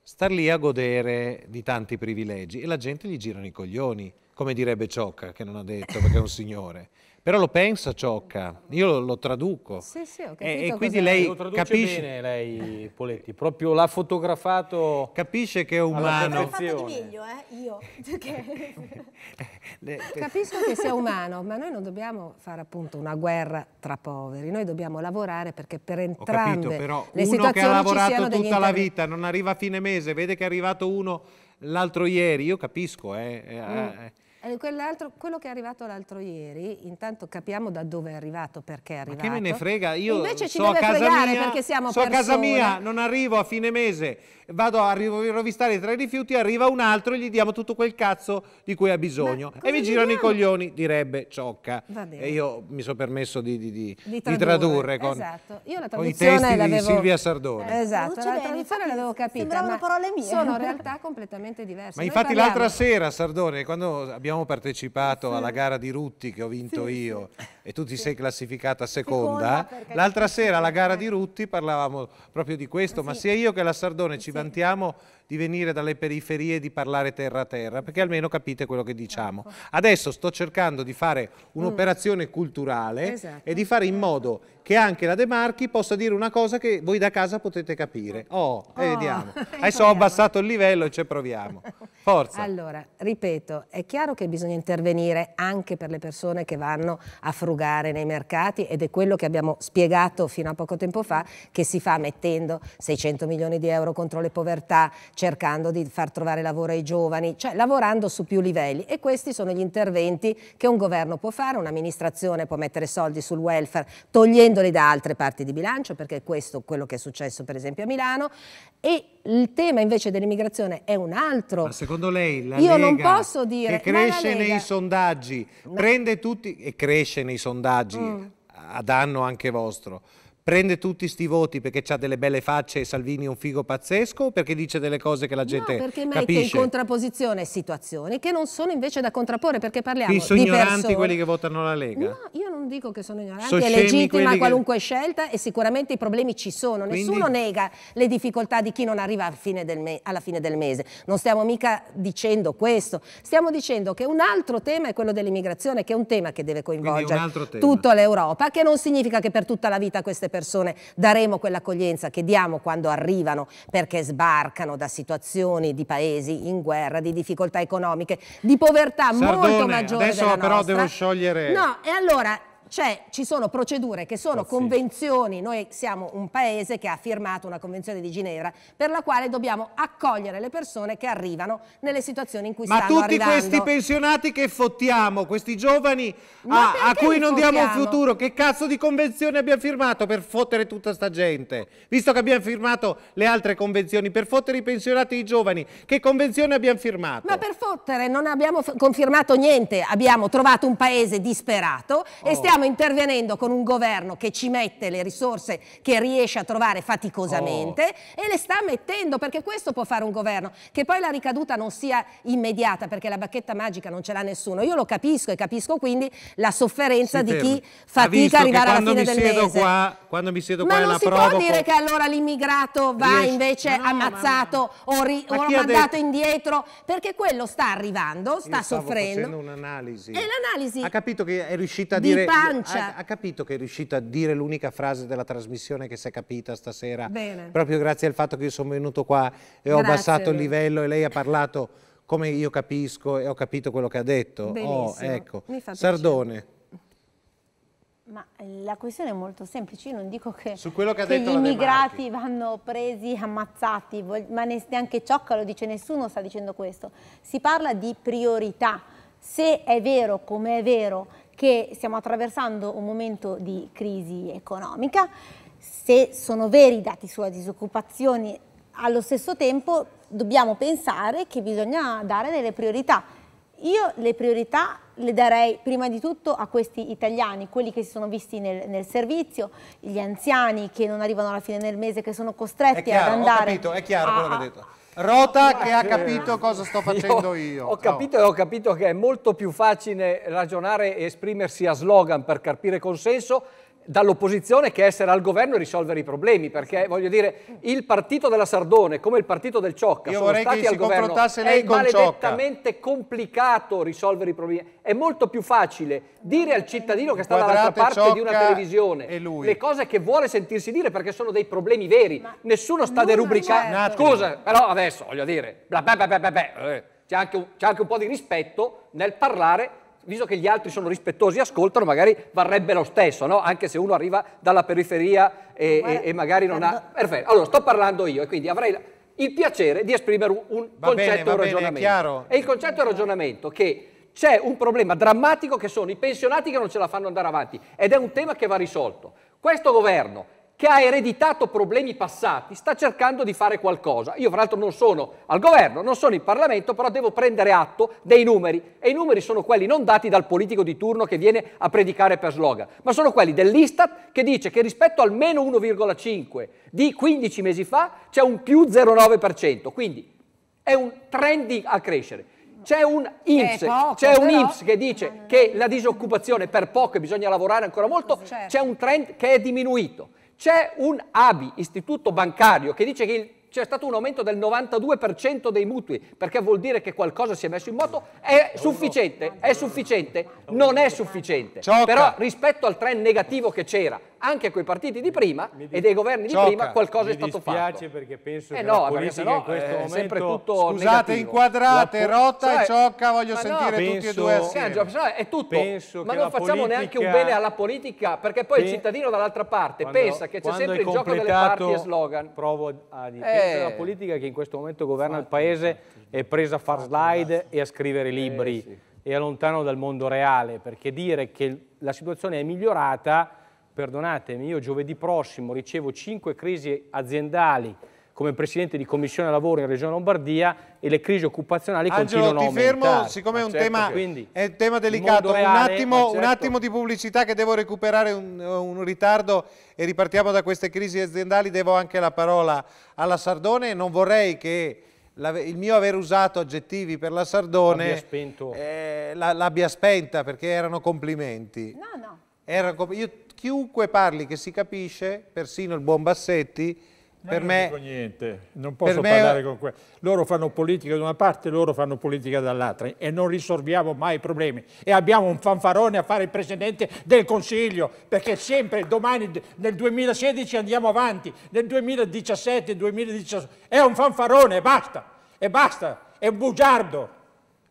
star lì a godere di tanti privilegi e la gente gli girano i coglioni, come direbbe Ciocca, che non ha detto perché è un signore. Però lo pensa Ciocca, io lo, lo traduco. Sì, sì, ho capito. E, quindi lei lo capisce bene lei Poletti, proprio l'ha fotografato. Capisce che è umano. L'ho fatto di meglio, eh, io. *laughs* *laughs* Capisco che sia umano, ma noi non dobbiamo fare appunto una guerra tra poveri, noi dobbiamo lavorare perché per entrambe ho capito, però, le situazioni che ha lavorato tutta la vita, non arriva a fine mese, vede che è arrivato uno l'altro ieri, io capisco, eh. eh, mm. eh eh, quello che è arrivato l'altro ieri, intanto capiamo da dove è arrivato, perché è arrivato. Ma che me ne frega? Io Invece ci so deve fregare mia, perché siamo so persone. a casa mia, non arrivo a fine mese, vado a rovistare tra i rifiuti, arriva un altro e gli diamo tutto quel cazzo di cui ha bisogno. E mi girano i coglioni, direbbe Ciocca. E io mi sono permesso di, di, di, di tradurre. tradurre, con, esatto. io la traduzione con di Silvia Sardone. Eh, esatto, la traduzione l'avevo capita. Sembravano parole mie. Sono *laughs* realtà completamente diverse. Ma Noi infatti l'altra sera, Sardone, quando abbiamo abbiamo partecipato alla gara di Rutti che ho vinto io e tu ti sì. sei classificata seconda, seconda l'altra sera alla gara eh. di Rutti parlavamo proprio di questo, sì. ma sia io che la Sardone ci vantiamo di venire dalle periferie e di parlare terra a terra, perché almeno capite quello che diciamo. Ecco. Adesso sto cercando di fare mm. un'operazione mm. culturale esatto. e di fare in esatto. modo che anche la De Marchi possa dire una cosa che voi da casa potete capire. Oh, oh. Eh, oh. vediamo. *laughs* Adesso ho abbassato il livello e ci proviamo. Forza. Allora, ripeto, è chiaro che bisogna intervenire anche per le persone che vanno a frugare dialogare nei mercati ed è quello che abbiamo spiegato fino a poco tempo fa che si fa mettendo 600 milioni di euro contro le povertà, cercando di far trovare lavoro ai giovani, cioè lavorando su più livelli e questi sono gli interventi che un governo può fare, un'amministrazione può mettere soldi sul welfare togliendoli da altre parti di bilancio perché questo è quello che è successo per esempio a Milano e il tema invece dell'immigrazione è un altro. Ma secondo lei la Io Lega, non posso dire, che cresce Lega... nei sondaggi, ma... prende tutti e cresce nei sondaggi mm. a danno anche vostro prende tutti sti voti perché ha delle belle facce e Salvini è un figo pazzesco o perché dice delle cose che la gente no, perché mette in contrapposizione situazioni che non sono invece da contrapporre perché parliamo Quindi sono di ignoranti persone. quelli che votano la Lega? No, io non dico che sono ignoranti, sono è legittima che... qualunque scelta e sicuramente i problemi ci sono, Quindi... nessuno nega le difficoltà di chi non arriva fine alla fine del mese, non stiamo mica dicendo questo, stiamo dicendo che un altro tema è quello dell'immigrazione che è un tema che deve coinvolgere tutta l'Europa, che non significa che per tutta la vita queste persone persone daremo quell'accoglienza che diamo quando arrivano perché sbarcano da situazioni di paesi in guerra, di difficoltà economiche, di povertà Sardone, molto maggiore adesso però nostra. devo sciogliere... No, e allora cioè, ci sono procedure che sono Grazie. convenzioni, noi siamo un paese che ha firmato una convenzione di Ginevra per la quale dobbiamo accogliere le persone che arrivano nelle situazioni in cui Ma stanno arrivando. Ma tutti questi pensionati che fottiamo, questi giovani a, a, cui non fottiamo? diamo un futuro, che cazzo di convenzione abbiamo firmato per fottere tutta sta gente? Visto che abbiamo firmato le altre convenzioni, per fottere i pensionati e i giovani, che convenzione abbiamo firmato? Ma per fottere non abbiamo confermato niente, abbiamo trovato un paese disperato oh. e stiamo stiamo intervenendo con un governo che ci mette le risorse che riesce a trovare faticosamente oh. e le sta mettendo perché questo può fare un governo che poi la ricaduta non sia immediata perché la bacchetta magica non ce l'ha nessuno io lo capisco e capisco quindi la sofferenza sì, di chi fatica a arrivare alla fine del mese qua, quando mi siedo ma qua ma non si provoco... può dire che allora l'immigrato va Riesce. invece no, ammazzato ma... o, ri... ma o mandato indietro perché quello sta arrivando sta soffrendo un'analisi e l'analisi ha capito che è riuscita a di dire pancia. Ha, ha, capito che è riuscito a dire l'unica frase della trasmissione che si è capita stasera. Bene. Proprio grazie al fatto che io sono venuto qua e ho grazie, abbassato il livello e lei ha parlato come io capisco e ho capito quello che ha detto. Oh, ecco. Sardone. Ma eh, la questione è molto semplice, io non dico che, Su che, ha che gli immigrati vanno presi, ammazzati, ma neanche Ciocca lo dice, nessuno sta dicendo questo. Si parla di priorità. Se è vero, come è vero, che stiamo attraversando un momento di crisi economica, se sono veri i dati sulla disoccupazione, allo stesso tempo dobbiamo pensare che bisogna dare delle priorità. Io le priorità le darei prima di tutto a questi italiani, quelli che si sono visti nel, nel servizio, gli anziani che non arrivano alla fine del mese, che sono costretti chiaro, ad andare capito, a, Rota che ha capito cosa sto facendo io. io. Ho capito oh. e ho capito che è molto più facile ragionare e esprimersi a slogan per capire consenso dall'opposizione che essere al governo e risolvere i problemi, perché voglio dire, il partito della Sardone come il partito del Ciocca Io sono stati al governo, è maledettamente Ciocca. complicato risolvere i problemi, è molto più facile dire al cittadino che sta dall'altra parte Ciocca di una televisione le cose che vuole sentirsi dire perché sono dei problemi veri, Ma nessuno sta derubricando, cioè. scusa, però adesso voglio dire, eh. c'è anche, anche un po' di rispetto nel parlare visto che gli altri sono rispettosi e ascoltano, magari varrebbe lo stesso, no? anche se uno arriva dalla periferia e, Guarda, e magari non ha... Perfetto, allora sto parlando io e quindi avrei il piacere di esprimere un va concetto e un ragionamento. Bene, e il concetto e il ragionamento che c'è un problema drammatico che sono i pensionati che non ce la fanno andare avanti ed è un tema che va risolto. Questo governo che ha ereditato problemi passati sta cercando di fare qualcosa. Io fra l'altro non sono al governo, non sono in Parlamento, però devo prendere atto dei numeri e i numeri sono quelli non dati dal politico di turno che viene a predicare per slogan, ma sono quelli dell'Istat che dice che rispetto al meno 1,5 di 15 mesi fa c'è un più 0,9%, quindi è un trend a crescere. C'è un IMSS, poco, c'è un IMSS che dice che la disoccupazione per poco e bisogna lavorare ancora molto, certo. c'è un trend che è diminuito. C'è un ABI, istituto bancario, che dice che il c'è stato un aumento del 92% dei mutui, perché vuol dire che qualcosa si è messo in moto, è sufficiente, è sufficiente, non è sufficiente. Ciocca. Però rispetto al trend negativo che c'era, anche quei partiti di prima e dei governi di Ciocca. prima, qualcosa è stato fatto. Mi dispiace perché penso eh che no, la politica no, in questo eh, momento... Sempre tutto Scusate, negativo. inquadrate, Rotta cioè, e Ciocca, voglio sentire no, penso, tutti e due assieme. È tutto, penso ma non facciamo politica... neanche un bene alla politica, perché poi il cittadino dall'altra parte quando, pensa che c'è sempre il gioco delle parti e slogan. Provo a difendere eh, parte eh. della politica che in questo momento governa il paese è presa a far slide e a scrivere libri eh, sì. e a lontano dal mondo reale, perché dire che la situazione è migliorata, perdonatemi, io giovedì prossimo ricevo cinque crisi aziendali come presidente di commissione lavoro in Regione Lombardia e le crisi occupazionali ah, Angelo, continuano a fermo, aumentare. siccome è un, certo, tema, quindi, è un tema delicato, reale, un, attimo, certo. un, attimo, di pubblicità che devo recuperare un, un, ritardo e ripartiamo da queste crisi aziendali, devo anche la parola alla Sardone, non vorrei che il mio aver usato aggettivi per la Sardone eh, l'abbia spenta perché erano complimenti. No, no. Era, io, chiunque parli che si capisce, persino il buon Bassetti, ma per me, non niente, non posso parlare me... con questo. Loro fanno politica da una parte, loro fanno politica dall'altra e non risolviamo mai i problemi. E abbiamo un fanfarone a fare il Presidente del Consiglio, perché sempre domani, nel 2016 andiamo avanti, nel 2017, 2018, è un fanfarone e basta, e basta, è un bugiardo.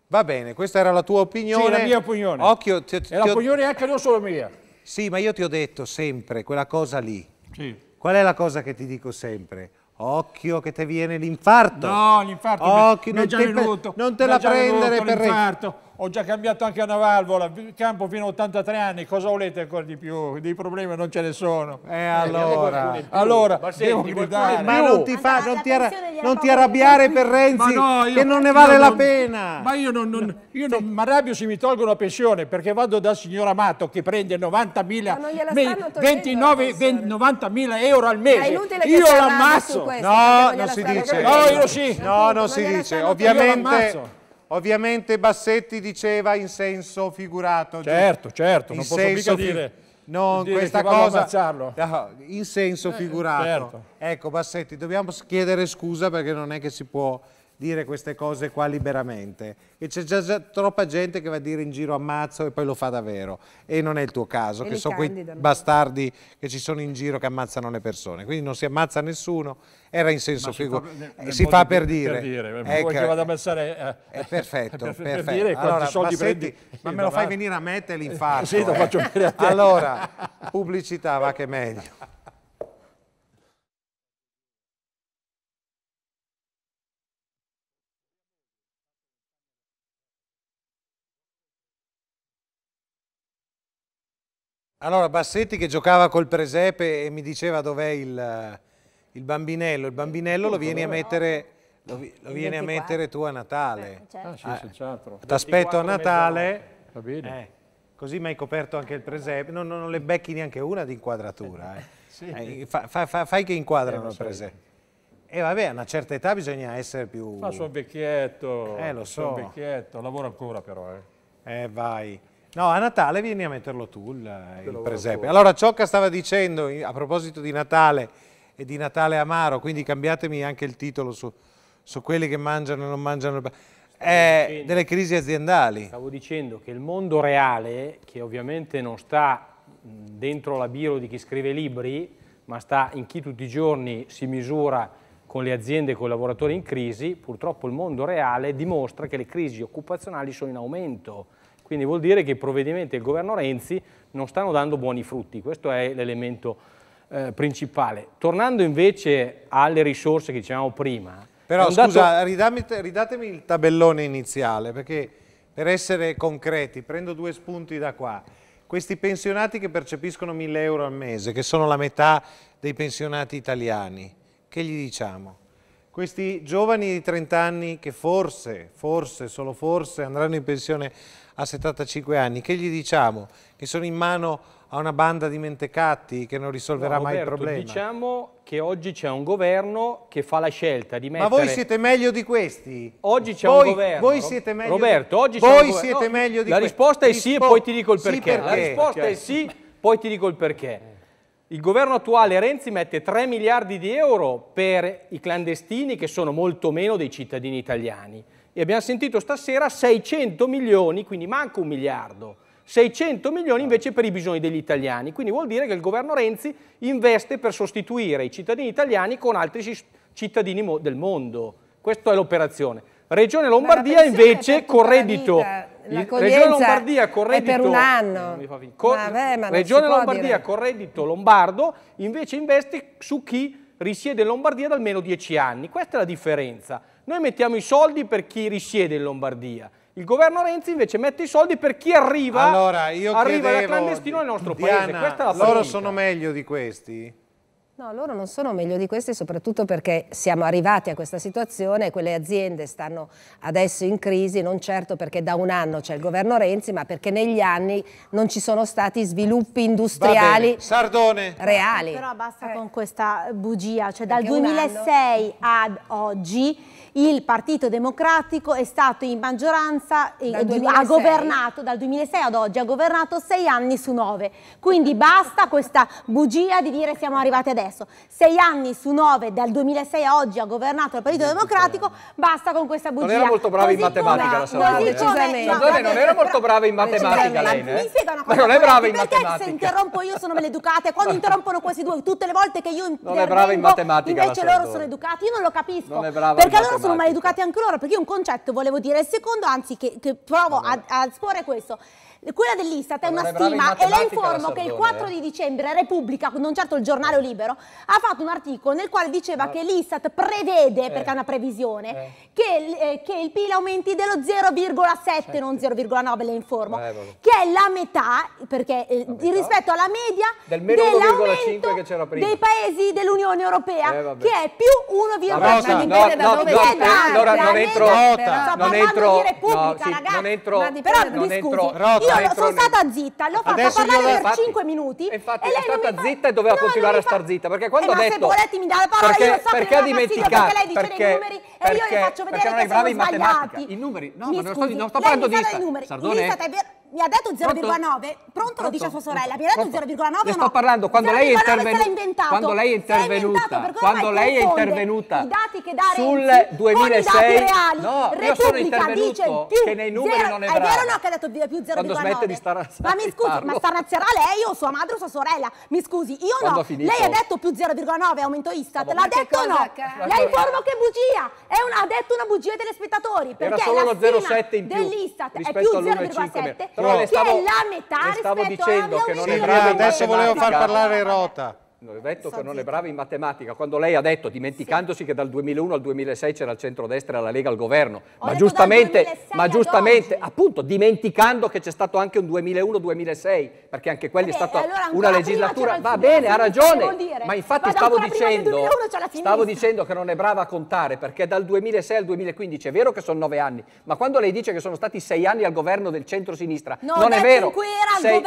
Va bene, questa era la tua opinione. Sì, la mia opinione. Occhio, ti, ti, e l'opinione ho... anche non solo mia. Sì, ma io ti ho detto sempre quella cosa lì. Sì Qual è la cosa che ti dico sempre? Occhio che te viene l'infarto. No, l'infarto. Occhio, non, te, non te la prendere per l'infarto ho già cambiato anche una valvola, campo fino a 83 anni, cosa volete ancora di più? Dei problemi non ce ne sono. Eh, allora, eh, allora ma devo gridare. Ma non ti, fa, non ti, arra non ti arrabbiare per Renzi, no, io, che non ne vale la pena. Ma io non, non io non, mi arrabbio se mi tolgono la pensione, perché vado dal signor Amato che prende 90.000 90 euro al mese. Io l'ammazzo. No, non si dice. No, io sì. No, non si dice. Ovviamente... Ovviamente Bassetti diceva in senso figurato. Certo, certo, non posso mica dire, non dire questa cosa no, in senso eh, figurato. Eh, certo. Ecco Bassetti, dobbiamo chiedere scusa perché non è che si può dire queste cose qua liberamente e c'è già, già, troppa gente che va a dire in giro ammazzo e poi lo fa davvero e non è il tuo caso e che sono quei bastardi che ci sono in giro che ammazzano le persone quindi non si ammazza nessuno era in senso figurato si, si fa per, dire, per dire. Ecco, vado a ammazzare eh, è eh, perfetto, *laughs* per, perfetto. dire allora, soldi ma, senti, ma me lo fai venire a me te *laughs* l'infarto sì, eh. allora pubblicità va che meglio Allora Bassetti che giocava col presepe e mi diceva dov'è il, il, bambinello, il bambinello lo vieni a mettere, lo, lo vieni a mettere tu a Natale. Eh, certo. Ah sì, certo. a Natale, Va bene. Eh, così mi hai coperto anche il presepe, non, non, non le becchi neanche una di inquadratura. Eh. *laughs* sì. Eh, fa, fa, fa, fai che inquadrano eh, il presepe. E eh, vabbè, a una certa età bisogna essere più... Ma sono vecchietto, eh, lo so. sono vecchietto, lavoro ancora però. Eh, eh vai. No, a Natale vieni a metterlo tu il, il presepe. Allora, Ciocca stava dicendo, a proposito di Natale e di Natale amaro, quindi cambiatemi anche il titolo su, su quelli che mangiano e non mangiano. Eh, dicendo, delle crisi aziendali. Stavo dicendo che il mondo reale, che ovviamente non sta dentro la biro di chi scrive libri, ma sta in chi tutti i giorni si misura con le aziende e con i lavoratori in crisi, purtroppo il mondo reale dimostra che le crisi occupazionali sono in aumento quindi vuol dire che i provvedimenti del governo Renzi non stanno dando buoni frutti, questo è l'elemento eh, principale. Tornando invece alle risorse che dicevamo prima. Però scusa, dato... ridami, ridatemi il tabellone iniziale, perché per essere concreti, prendo due spunti da qua. Questi pensionati che percepiscono 1000 euro al mese, che sono la metà dei pensionati italiani, che gli diciamo? Questi giovani di 30 anni che forse, forse, solo forse andranno in pensione a 75 anni, che gli diciamo? Che sono in mano a una banda di mentecatti che non risolverà no, Roberto, mai il problema. Diciamo che oggi c'è un governo che fa la scelta di mettere... Ma voi siete meglio di questi? Oggi c'è un governo. Voi siete meglio Roberto, di... oggi c'è un governo. Voi siete no, meglio di La risposta è sì e poi ti dico il perché. Sì perché? La risposta Chiaro. è sì, poi ti dico il perché. Il governo attuale Renzi mette 3 miliardi di euro per i clandestini che sono molto meno dei cittadini italiani e abbiamo sentito stasera 600 milioni, quindi manca un miliardo, 600 milioni invece per i bisogni degli italiani, quindi vuol dire che il governo Renzi investe per sostituire i cittadini italiani con altri cittadini del mondo, questa è l'operazione. Regione Lombardia invece con reddito, Regione Lombardia con reddito, per un anno. Eh, con, vabbè, Regione Lombardia con reddito lombardo invece investe su chi risiede in Lombardia da almeno 10 anni. Questa è la differenza. Noi mettiamo i soldi per chi risiede in Lombardia. Il governo Renzi invece mette i soldi per chi arriva, allora, io arriva da clandestino nel nostro Diana, paese. Questa è la loro sono meglio di questi? No, loro non sono meglio di questi soprattutto perché siamo arrivati a questa situazione e quelle aziende stanno adesso in crisi, non certo perché da un anno c'è il governo Renzi, ma perché negli anni non ci sono stati sviluppi industriali reali. Però basta eh. con questa bugia, cioè perché dal 2006 anno... ad oggi il Partito Democratico è stato in maggioranza, ha governato dal 2006 ad oggi, ha governato sei anni su nove. Quindi basta questa bugia di dire siamo arrivati adesso. Sei anni su nove dal 2006 ad oggi ha governato il Partito Democratico, basta con questa bugia. Non era molto brava in matematica la no, Sardone non era molto brava in matematica lei. Eh? Mi spiega una cosa. Ma non è brava in matematica. Perché se interrompo io sono maleducata e quando interrompono questi due, tutte le volte che io intervengo, non è brava in matematica invece loro sono educati, io non lo capisco. Non è brava perché loro sono maleducati anche loro, perché un concetto volevo dire il secondo, anzi che, che provo a, a esporre questo quella dell'Istat è una stima e le informo che il 4 di eh. dicembre Repubblica, non certo il giornale libero, ha fatto un articolo nel quale diceva ah. che l'Istat prevede, eh. perché è una previsione, eh. Che, eh, che, il PIL aumenti dello 0,7, non 0,9 le informo, eh, che è la metà, perché eh, metà. rispetto alla media dell'aumento dei paesi dell'Unione Europea, che è più 1,5. Dipende no, da Allora non entro, non entro, di Repubblica, no, sì, ragazzi, non entro, però, non entro, io sono, stata zitta, l'ho fatta parlare per infatti, 5 minuti. Infatti, è stata fa... zitta e doveva no, continuare a star zitta. Perché quando eh, ha detto. se volete mi dà la parola, perché, io so perché che dimenticato, perché lei dice perché, dei numeri perché, e io le faccio vedere che sono sbagliati. I numeri, no, ma non sto parlando di Sardone mi ha detto 0,9, pronto? lo dice a sua sorella, mi ha detto 0,9 Le sto parlando, quando lei, quando lei è intervenuta, quando lei è intervenuta, i dati che dare sul 2006, reali, no, Repubblica io sono intervenuto che nei numeri zero, non è vero. È vero no che ha detto più 0,9? Ma mi scusi, ma starnazzerà lei o sua madre o sua sorella? Mi scusi, io no, lei ha detto più 0,9, aumento Istat, l'ha detto no, la informo che è bugia, ha detto una bugia ai telespettatori, perché la stima dell'Istat è più 0,7 però che stavo, è la metà rispetto dicendo a che non è Sì, adesso volevo far parlare Rota non è detto che non è brava in matematica, quando lei ha detto, dimenticandosi sì. che dal 2001 al 2006 c'era il centrodestra e la Lega al governo, Ho ma giustamente, ma giustamente appunto, dimenticando che c'è stato anche un 2001-2006, perché anche quelli Vabbè, è stata allora una legislatura, va bene, ha ragione, ma infatti stavo dicendo, stavo dicendo che non è brava a contare, perché dal 2006 al 2015 è vero che sono nove anni, ma quando lei dice che sono stati sei anni al governo del centro-sinistra, no, non è vero. Sei,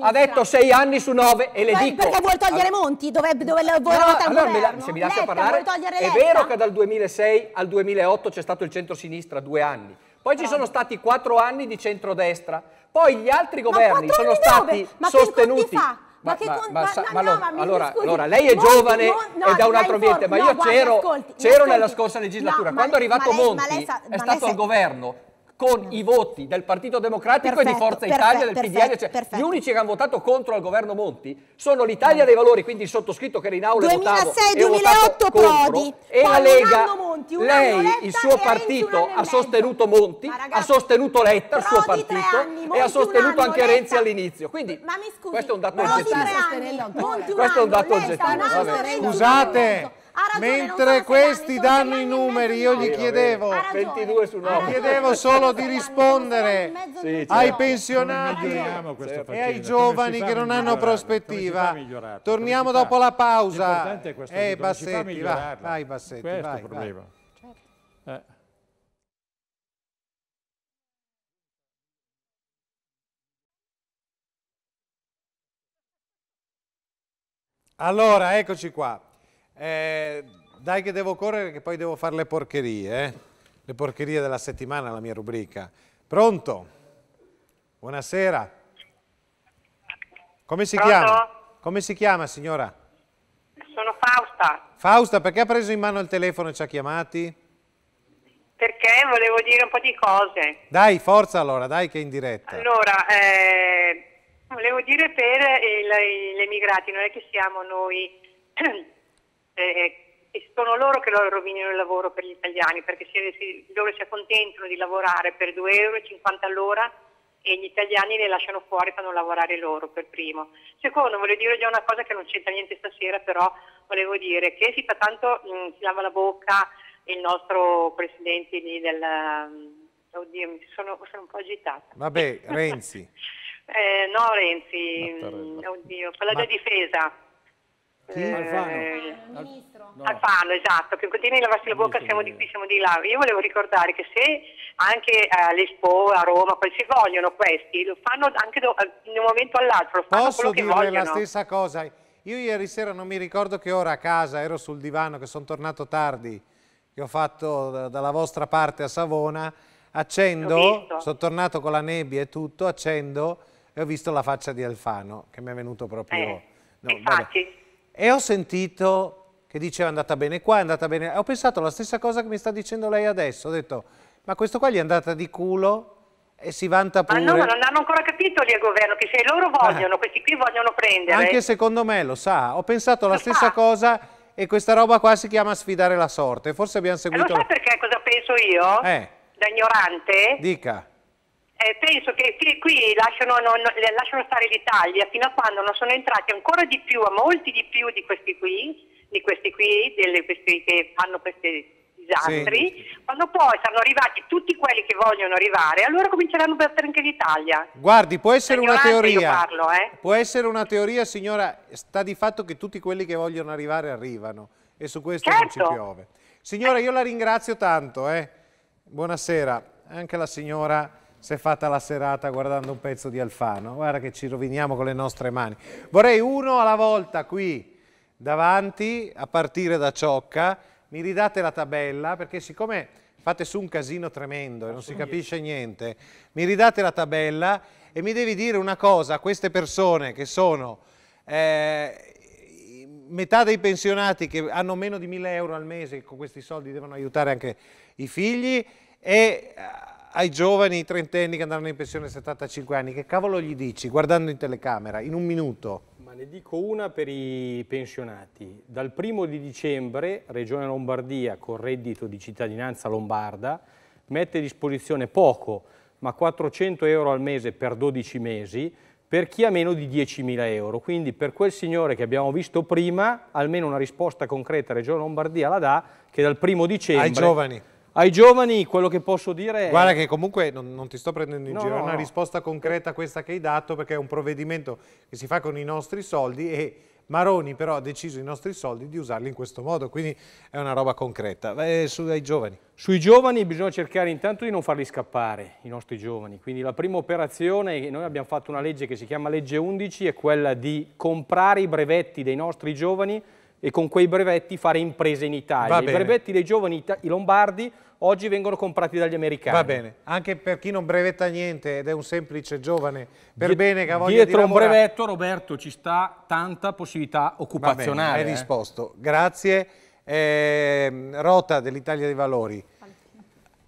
ha detto sei anni su nove e le Beh, dico... Perché vuol togliere Monti dove, dove lavorate no, allora governo, la, se mi lascia Letta, parlare, è vero che dal 2006 al 2008 c'è stato il centro-sinistra due anni. Poi ci ah. sono stati quattro anni di centrodestra, poi gli altri governi sono stati ma sostenuti. Ma, ma, che con... ma, ma, no, ma, no, allora, allora, lei è giovane Monti, no, e da un altro ambiente, ma io c'ero, nella scorsa legislatura. Quando è arrivato lei, Monti lei sa, è stato lei al governo, con i voti del Partito Democratico perfetto, e di Forza Italia, perfetto, del PDL. cioè, Gli unici che hanno votato contro il governo Monti sono l'Italia dei Valori, quindi il sottoscritto che era in aula 2006-2008 Prodi, e la Lega. Monti, lei, il suo partito, ha sostenuto Monti, ragazzi, ha sostenuto Letta, il suo partito, anni, e ha sostenuto anche Letta. Renzi all'inizio. Quindi, scusi, questo è un dato oggettivo. Monti un questo è un dato oggettivo. Scusate ragione, Mentre questi danno, i numeri, io gli chiedevo, chiedevo solo di rispondere sì, certo. ai pensionati e ai giovani che non hanno prospettiva. Torniamo dopo la pausa. Eh, Bassetti, va, vai Bassetti, questo vai. è il problema. Certo. Allora, eccoci qua. Eh, dai che devo correre che poi devo fare le porcherie, eh. le porcherie della settimana, la mia rubrica. Pronto? Buonasera. Come si Pronto? chiama? Come si chiama signora? Sono Fausta. Fausta, perché ha preso in mano il telefono e ci ha chiamati? Perché volevo dire un po' di cose. Dai, forza allora, dai che è in diretta. Allora, eh, volevo dire per gli emigrati, non è che siamo noi *clears throat* eh, e sono loro che loro rovinano il lavoro per gli italiani, perché se, se loro si accontentano di lavorare per 2,50 euro all'ora e gli italiani le lasciano fuori, fanno lavorare loro per primo. Secondo, voglio dire già una cosa che non c'entra niente stasera, però volevo dire che si fa tanto, mh, mm, si lava la bocca il nostro presidente lì del... Mm, oddio, sono, sono un po' agitata. Vabbè, Renzi. *laughs* eh, no, Renzi, Mattarella. Mm, oddio, quella Ma... della difesa. Eh, ah, Alfano. no. Alfano, esatto, che continui a lavarsi la bocca, siamo di qui, siamo di là. Io volevo ricordare che se anche all'Expo eh, a Roma poi si vogliono questi, lo fanno anche eh, in un momento all'altro, lo fanno Posso dirle la stessa cosa? Io ieri sera non mi ricordo che ora a casa ero sul divano, che sono tornato tardi, che ho fatto dalla vostra parte a Savona, accendo, sono tornato con la nebbia e tutto, accendo e ho visto la faccia di Alfano, che mi è venuto proprio... Eh, no, infatti... Vabbè e ho sentito che diceva è andata bene qua, è andata bene là. Ho pensato la stessa cosa che mi sta dicendo lei adesso, ho detto ma questo qua gli è andata di culo e si vanta pure. Ma no, ma non hanno ancora capito lì al governo che se loro vogliono, ah. questi qui vogliono prendere. Anche secondo me lo sa, ho pensato la lo stessa sa. cosa e questa roba qua si chiama sfidare la sorte, forse abbiamo seguito... Ma lo sa perché cosa penso io? Eh. Da ignorante? Dica. Eh, penso che, che qui lasciano, non, lasciano stare l'Italia fino a quando non sono entrati ancora di più, a molti di più di questi qui, di questi qui, delle, questi che fanno questi disastri, sì. quando poi saranno arrivati tutti quelli che vogliono arrivare, allora cominceranno a battere anche l'Italia. Guardi, può essere una teoria, parlo, eh? può essere una teoria signora, sta di fatto che tutti quelli che vogliono arrivare arrivano e su questo certo. non ci certo. piove. Signora, io la ringrazio tanto, eh. buonasera, anche la signora si è fatta la serata guardando un pezzo di Alfano. Guarda che ci roviniamo con le nostre mani. Vorrei uno alla volta qui davanti, a partire da Ciocca. Mi ridate la tabella, perché siccome fate su un casino tremendo e non si capisce niente, mi ridate la tabella e mi devi dire una cosa a queste persone che sono... Eh, metà dei pensionati che hanno meno di 1000 euro al mese, con questi soldi devono aiutare anche i figli, e ai giovani trentenni che andranno in pensione a 75 anni, che cavolo gli dici guardando in telecamera in un minuto? Ma ne dico una per i pensionati. Dal primo di dicembre Regione Lombardia con reddito di cittadinanza lombarda mette a disposizione poco, ma 400 euro al mese per 12 mesi per chi ha meno di 10.000 euro. Quindi per quel signore che abbiamo visto prima, almeno una risposta concreta Regione Lombardia la dà, che dal primo dicembre... Ai giovani ai giovani quello che posso dire è... Guarda che comunque non, non ti sto prendendo in no, giro, è una no. risposta concreta questa che hai dato perché è un provvedimento che si fa con i nostri soldi e Maroni però ha deciso i nostri soldi di usarli in questo modo, quindi è una roba concreta. Eh, sui giovani. Sui giovani bisogna cercare intanto di non farli scappare, i nostri giovani. Quindi la prima operazione, noi abbiamo fatto una legge che si chiama legge 11, è quella di comprare i brevetti dei nostri giovani e con quei brevetti fare imprese in Italia. I brevetti dei giovani i lombardi oggi vengono comprati dagli americani. Va bene, anche per chi non brevetta niente ed è un semplice giovane, per Diet bene che ha voglia Dietro di Dietro un brevetto, Roberto, ci sta tanta possibilità occupazionale. Va bene, hai eh. risposto. Grazie. Eh, Rota dell'Italia dei Valori.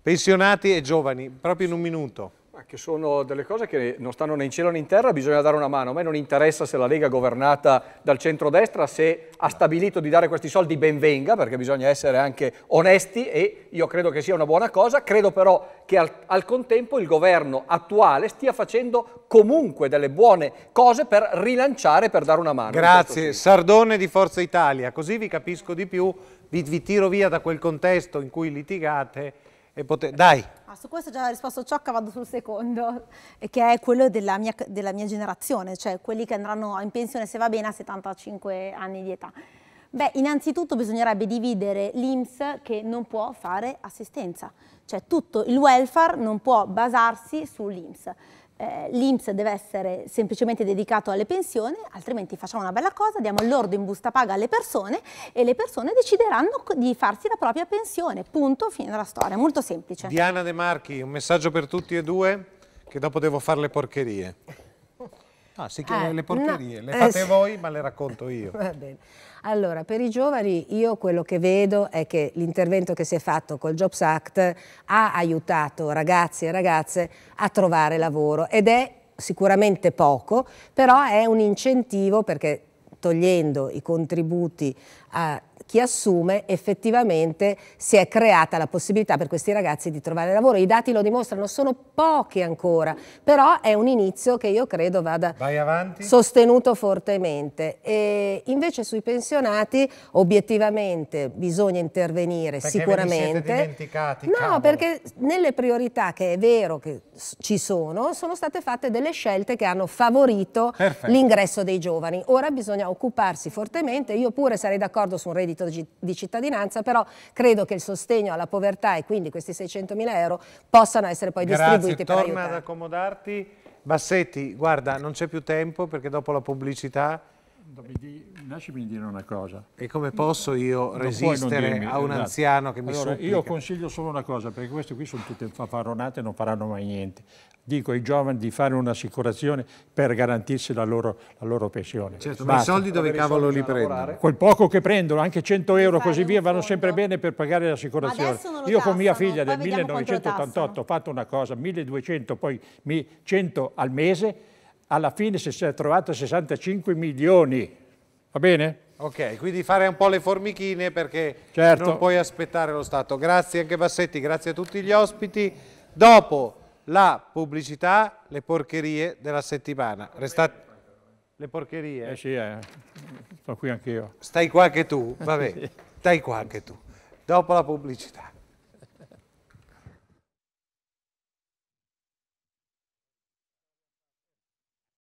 Pensionati e giovani, proprio in un minuto. Ma che sono delle cose che non stanno né in cielo né in terra, bisogna dare una mano. A me non interessa se la Lega è governata dal centrodestra, se ha stabilito di dare questi soldi ben venga, perché bisogna essere anche onesti e io credo che sia una buona cosa. Credo però che al, al contempo il governo attuale stia facendo comunque delle buone cose per rilanciare, per dare una mano. Grazie. Sardone di Forza Italia, così vi capisco di più, vi, vi tiro via da quel contesto in cui litigate. E potete... Dai! su questo ho già risposto Ciocca, vado sul secondo, che è quello della mia, della mia generazione, cioè quelli che andranno in pensione, se va bene, a 75 anni di età. Beh, innanzitutto bisognerebbe dividere l'IMS che non può fare assistenza, cioè tutto il welfare non può basarsi sull'IMS eh, l'Inps deve essere semplicemente dedicato alle pensioni, altrimenti facciamo una bella cosa, diamo il lordo in busta paga alle persone e le persone decideranno di farsi la propria pensione, punto, fine della storia, molto semplice. Diana De Marchi, un messaggio per tutti e due, che dopo devo fare le porcherie. Ah, si chiama eh, le porcherie, no. le eh, fate eh, voi ma le racconto io. *laughs* Va bene. Allora, per i giovani io quello che vedo è che l'intervento che si è fatto col Jobs Act ha aiutato ragazzi e ragazze a trovare lavoro ed è sicuramente poco, però è un incentivo perché togliendo i contributi a chi assume effettivamente si è creata la possibilità per questi ragazzi di trovare lavoro. I dati lo dimostrano, sono pochi ancora, però è un inizio che io credo vada sostenuto fortemente. E invece sui pensionati obiettivamente bisogna intervenire perché sicuramente. Perché dimenticati? No, cavolo. perché nelle priorità che è vero che ci sono, sono state fatte delle scelte che hanno favorito l'ingresso dei giovani. Ora bisogna occuparsi fortemente, io pure sarei d'accordo su un reddito reddito di cittadinanza, però credo che il sostegno alla povertà e quindi questi 600 mila euro possano essere poi Grazie, distribuiti per aiutare. Grazie, torna ad accomodarti. Bassetti, guarda, non c'è più tempo perché dopo la pubblicità lasciami dire una cosa. E come posso io non resistere a un esatto. anziano che mi allora, supplica? Io consiglio solo una cosa, perché queste qui sono tutte fanfaronate e non faranno mai niente. Dico ai giovani di fare un'assicurazione per garantirsi la loro, la loro pensione. Certo, Basta. ma i soldi dove cavolo li prendono? Quel poco che prendono, anche 100 euro e così via, vanno sempre bene per pagare l'assicurazione. Io con mia figlia nel 1988 ho fatto una cosa, 1200, poi 100 al mese, alla fine si è trovato 65 milioni, va bene? Ok, quindi fare un po' le formichine perché certo. non puoi aspettare lo Stato. Grazie anche Bassetti, grazie a tutti gli ospiti. Dopo la pubblicità, le porcherie della settimana. Restate... Le porcherie? Eh sì, eh. sto qui anch'io. Stai qua anche tu, va bene, *laughs* stai qua anche tu. Dopo la pubblicità.